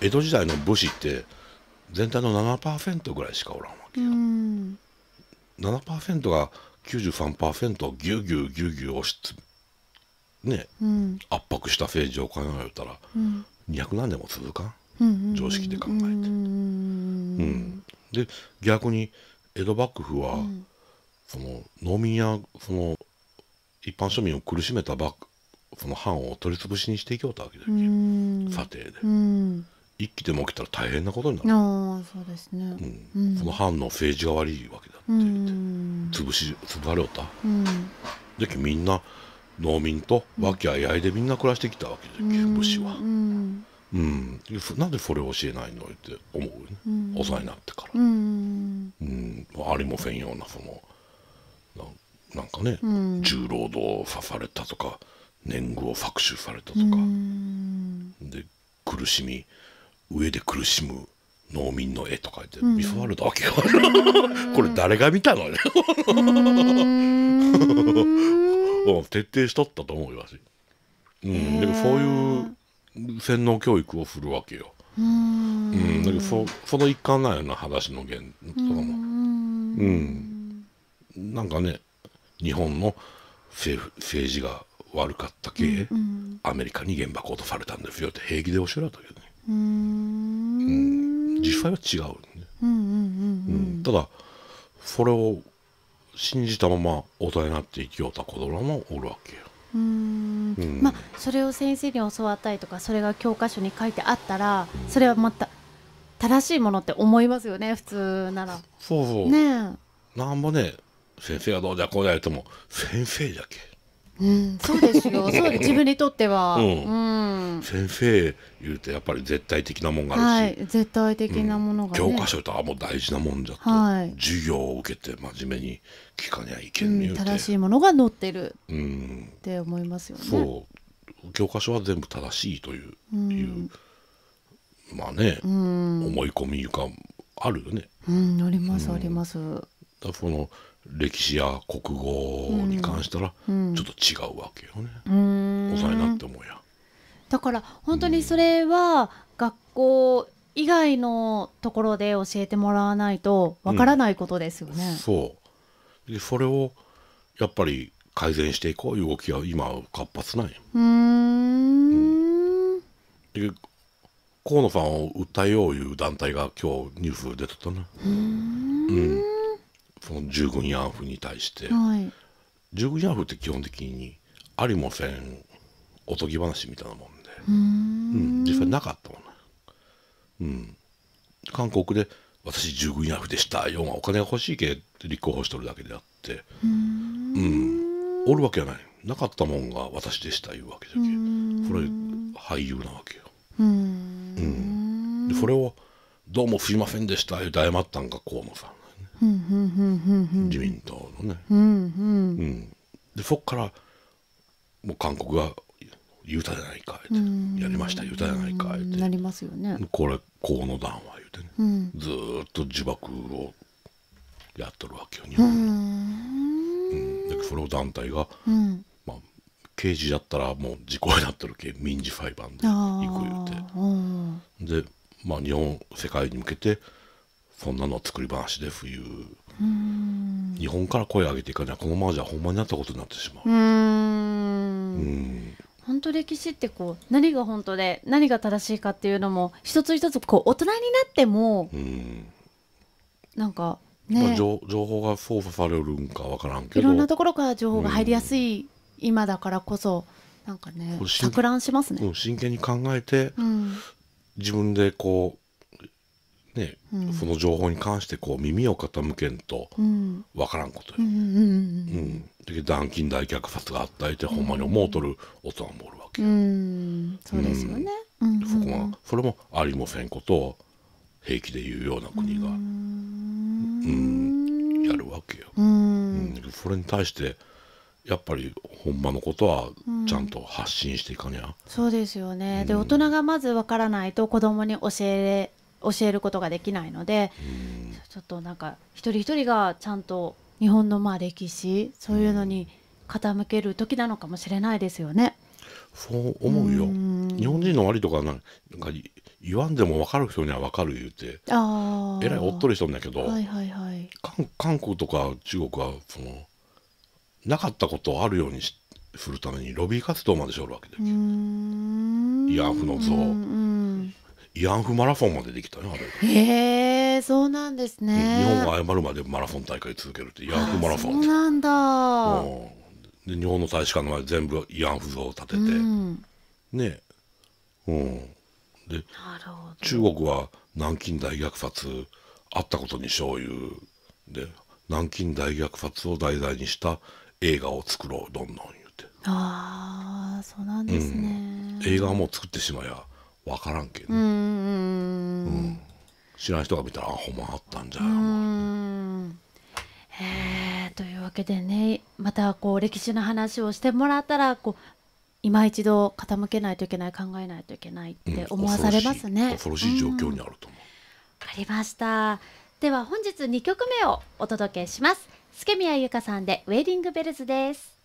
Speaker 2: 江戸時代の武士って全体の7%ぐらいしかおらんわ。
Speaker 3: うん、
Speaker 2: 7%が93%をギュギュギュギュ押しつね、うん、圧迫した政治を考えたら、うん、200何年も続か
Speaker 3: ん常識で考えて。う
Speaker 2: ん、で逆に江戸幕府は、その農民やその一般庶民を苦しめた幕その藩を取り潰しにしていきよったわけだけ査定
Speaker 3: で。
Speaker 2: 一気でも起きたら大変なことに
Speaker 3: なるそうですね、うん、うん、この
Speaker 2: 藩の政治が悪いわ
Speaker 3: けだって言って、うん、
Speaker 2: 潰し潰れおった、うん、でみんな農民と和気あいあいでみんな暮らしてきたわ
Speaker 3: けで、うん、武士は、うん
Speaker 2: うん、なんでそれを教えないのって思うね、うん、幼いなって
Speaker 3: から、うん、
Speaker 2: うん、ありもせんようなそのななんかね、重労働をさされたとか年貢を搾取されたとか、で苦しみ上で苦しむ農民の絵とかで見せられたわけよ、これ誰が見たのね 徹底しとったと思います、うん、でもそういう洗脳教育をするわけようんうんだけどそその一環なんやな話の源とかもうんなんかね日本の政府政治が悪かったけ、うんうん、アメリカに原爆落とされたんですよって平気でお教えられたけどう
Speaker 3: ん、
Speaker 2: 実際は違う、
Speaker 3: うんうんうん
Speaker 1: うん、
Speaker 2: ただそれを信じたまま大人になって生きようた子供もおるわけよ。
Speaker 1: うん、うん、まあそれを先生に教わったりとかそれが教科書に書いてあったら、うん、それはまた正しいものって思いますよね普通なら。そうそう。ね
Speaker 2: なんもね先生がどうじゃこうじゃ言っても先生じゃけ。
Speaker 1: うん、そうですよ そう自分にとっては、うん
Speaker 2: 先生言うとやっぱり絶対的なもんがあ
Speaker 1: るし、はい、絶対的なものが、教科
Speaker 2: 書とはもう大事なもんじゃと、はい、授業を受けて真面目に聞かにゃいけんね、正
Speaker 1: しいものが載ってる
Speaker 2: っ
Speaker 1: て思いますよね、そ
Speaker 2: う教科書は全部正しいという,、まあね、思い込みがあるよね、うん、ありますあります、だその歴史や国語に関したらちょっと違うわけよね、う
Speaker 1: ん、なってや。だから本当にそれは学校以外のところで教えてもらわないとわからないことですよね。うん、
Speaker 2: そうでそれをやっぱり改善していこういう動きが今活発なんや。うんで河野さんを訴えよういう団体が今日ニュース出てたな。うんその従軍慰安婦に対して、はい、従軍慰安婦って基本的にありもせんおとぎ話みたいなもん
Speaker 3: でうん
Speaker 2: 実際なかったもんね。うん、韓国で私従軍慰安婦でしたよお金が欲しいけって立候補しとるだけであってうんおるわけがないなかったもんが私でしたいうわけ
Speaker 3: じゃけそ
Speaker 2: れ俳優なわけようんでそれを「どうもすいませんでした」言うて謝ったんが河野さん
Speaker 3: 自
Speaker 2: 民党のね、うんうんうん、でそこからもう韓国が「言うたじゃないか」っ
Speaker 3: て「
Speaker 1: や
Speaker 2: りました言うたじゃないか」
Speaker 1: ってなりますよね
Speaker 2: これ河野談話言うてね、うん、ずっと自爆をやっとるわけよ
Speaker 3: 日本の。うん
Speaker 2: でその団体が、うんまあ、刑事やったらもう時効になってるけ民事裁判で
Speaker 3: 行く
Speaker 2: 言うてで、まあ、日本世界に向けてそんなの作り話で冬日本から声を上げていかないこのままじゃほんまになったことになってし
Speaker 3: まうう
Speaker 1: ん本当歴史ってこう何が本当で何が正しいかっていうのも一つ一つこう大人になってもんなんかね、まあ、
Speaker 2: 情報が操作されるんか分からんけどいろんなと
Speaker 1: ころから情報が入りやすい今だからこそ、なんかね錯乱します
Speaker 2: ね、うん、真剣に考えて、うん、自分でこうね、うん、その情報に関してこう耳を傾けんと分からんことよ。う
Speaker 3: ん
Speaker 2: で断金大虐殺があったりてほんまに思うとる大人もおる
Speaker 3: わけうん、そうですよね、うん、そこが
Speaker 2: それもありもせんことを平気で言うような国が、うん、やるわけよ。うん、それに対してやっぱりほんまのことはちゃんと発信していかにゃ、うん、
Speaker 1: そうですよね、うん、で大人がまずわからないと子供に教え教えることができないので、ちょっとなんか一人一人がちゃんと日本のまあ歴史そういうのに傾ける時なのかもしれないですよね。
Speaker 2: そう思うよ。日本人の割とかなんか言わんでも分かる人には分かる言うて
Speaker 3: え
Speaker 1: らい
Speaker 2: おっとりしとんだけど、はい
Speaker 3: はいはい、
Speaker 2: 韓国とか中国はそのなかったことをあるようにするためにロビー活動までしょるわけだけ慰安婦の像慰安婦マラソンまでできたねあ
Speaker 1: れへえそうなんですね、日本が
Speaker 2: 謝るまでマラソン大会続けるって慰安婦マラソンそう
Speaker 1: なんだ、
Speaker 2: で日本の大使館の前全部慰安婦像を建
Speaker 3: てて、うん、
Speaker 2: ねうんで中国は南京大虐殺あったことにしよういうで南京大虐殺を題材にした映画を作ろうどんどん言っ
Speaker 1: てああそうなんです
Speaker 2: ね、うん、映画も作ってしまや分からんけ
Speaker 1: どね、うん、
Speaker 2: 知らん人が見たらあほんまあったん
Speaker 1: じゃんへえというわけでねまたこう歴史の話をしてもらったらこう今一度傾けないといけない考えないといけないって思わされます
Speaker 2: ね、うん、恐ろしい状況にあると思うわ、
Speaker 1: かりましたでは本日2曲目をお届けします助宮由香さんでウェディングベルズです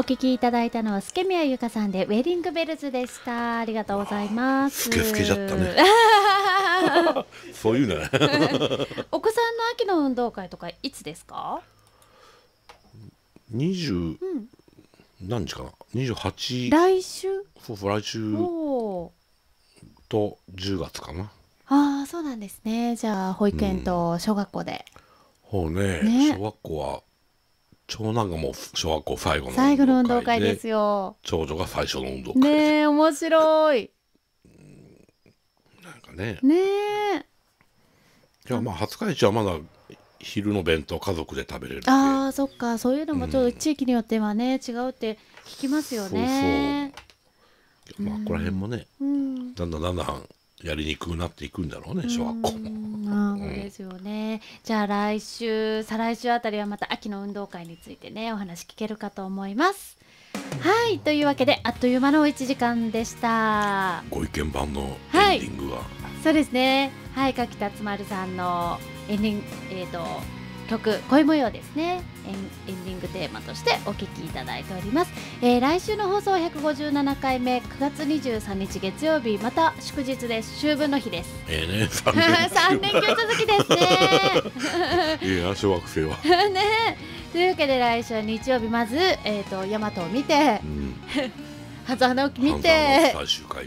Speaker 1: お聞きいただいたのはスケミヤゆかさんでウェディングベルズでしたありがとうございますスケスケじゃったね
Speaker 2: そういうね
Speaker 1: お子さんの秋の運動会とかいつですか
Speaker 2: 二十、うん、何時かな二十八来週そうそう来週と十月かな
Speaker 1: ああそうなんですねじゃあ保育園と小学校で、
Speaker 2: うん、ほうねね小学校は長男がもう小学校最後の最後の運動会ですよ長女が最初の運動
Speaker 1: 会ねえ面白いなんかねねえ
Speaker 2: じゃあまあ廿日市はまだ昼の弁当家族で食べれる
Speaker 1: ああそっかそういうのもちょっと地域によってはね、うん、違うって聞きますよねそうそうまあここら辺
Speaker 2: もね、うん、だんだんだんだんやりにくくなっていくんだろうね小学
Speaker 1: 校も。あそうですよね、うん、じゃあ来週再来週あたりはまた秋の運動会についてねお話聞けるかと思いますはいというわけであっという間の1時間でした
Speaker 2: ご意見番のエンディングは、はい、
Speaker 1: そうですねはい柿田つまるさんのエンディングえっ、ー、と曲恋模様ですねエンディングテーマとしてお聴きいただいております、えー、来週の放送157回目9月23日月曜日また祝日です秋分の日です
Speaker 2: ええね3連連休続きですね いや小学生は
Speaker 1: ねというわけで来週日曜日まず、えーと、と大和を見て、うん、初 花を見て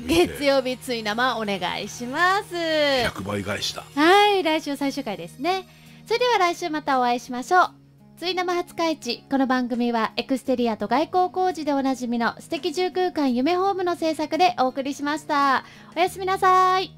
Speaker 1: 月曜日つい生お願いします1倍返しだはい来週最終回ですねそれでは来週またお会いしましょう。つい生初開地。この番組はエクステリアと外交工事でおなじみの素敵住空間夢ホームの制作でお送りしました。おやすみなさい。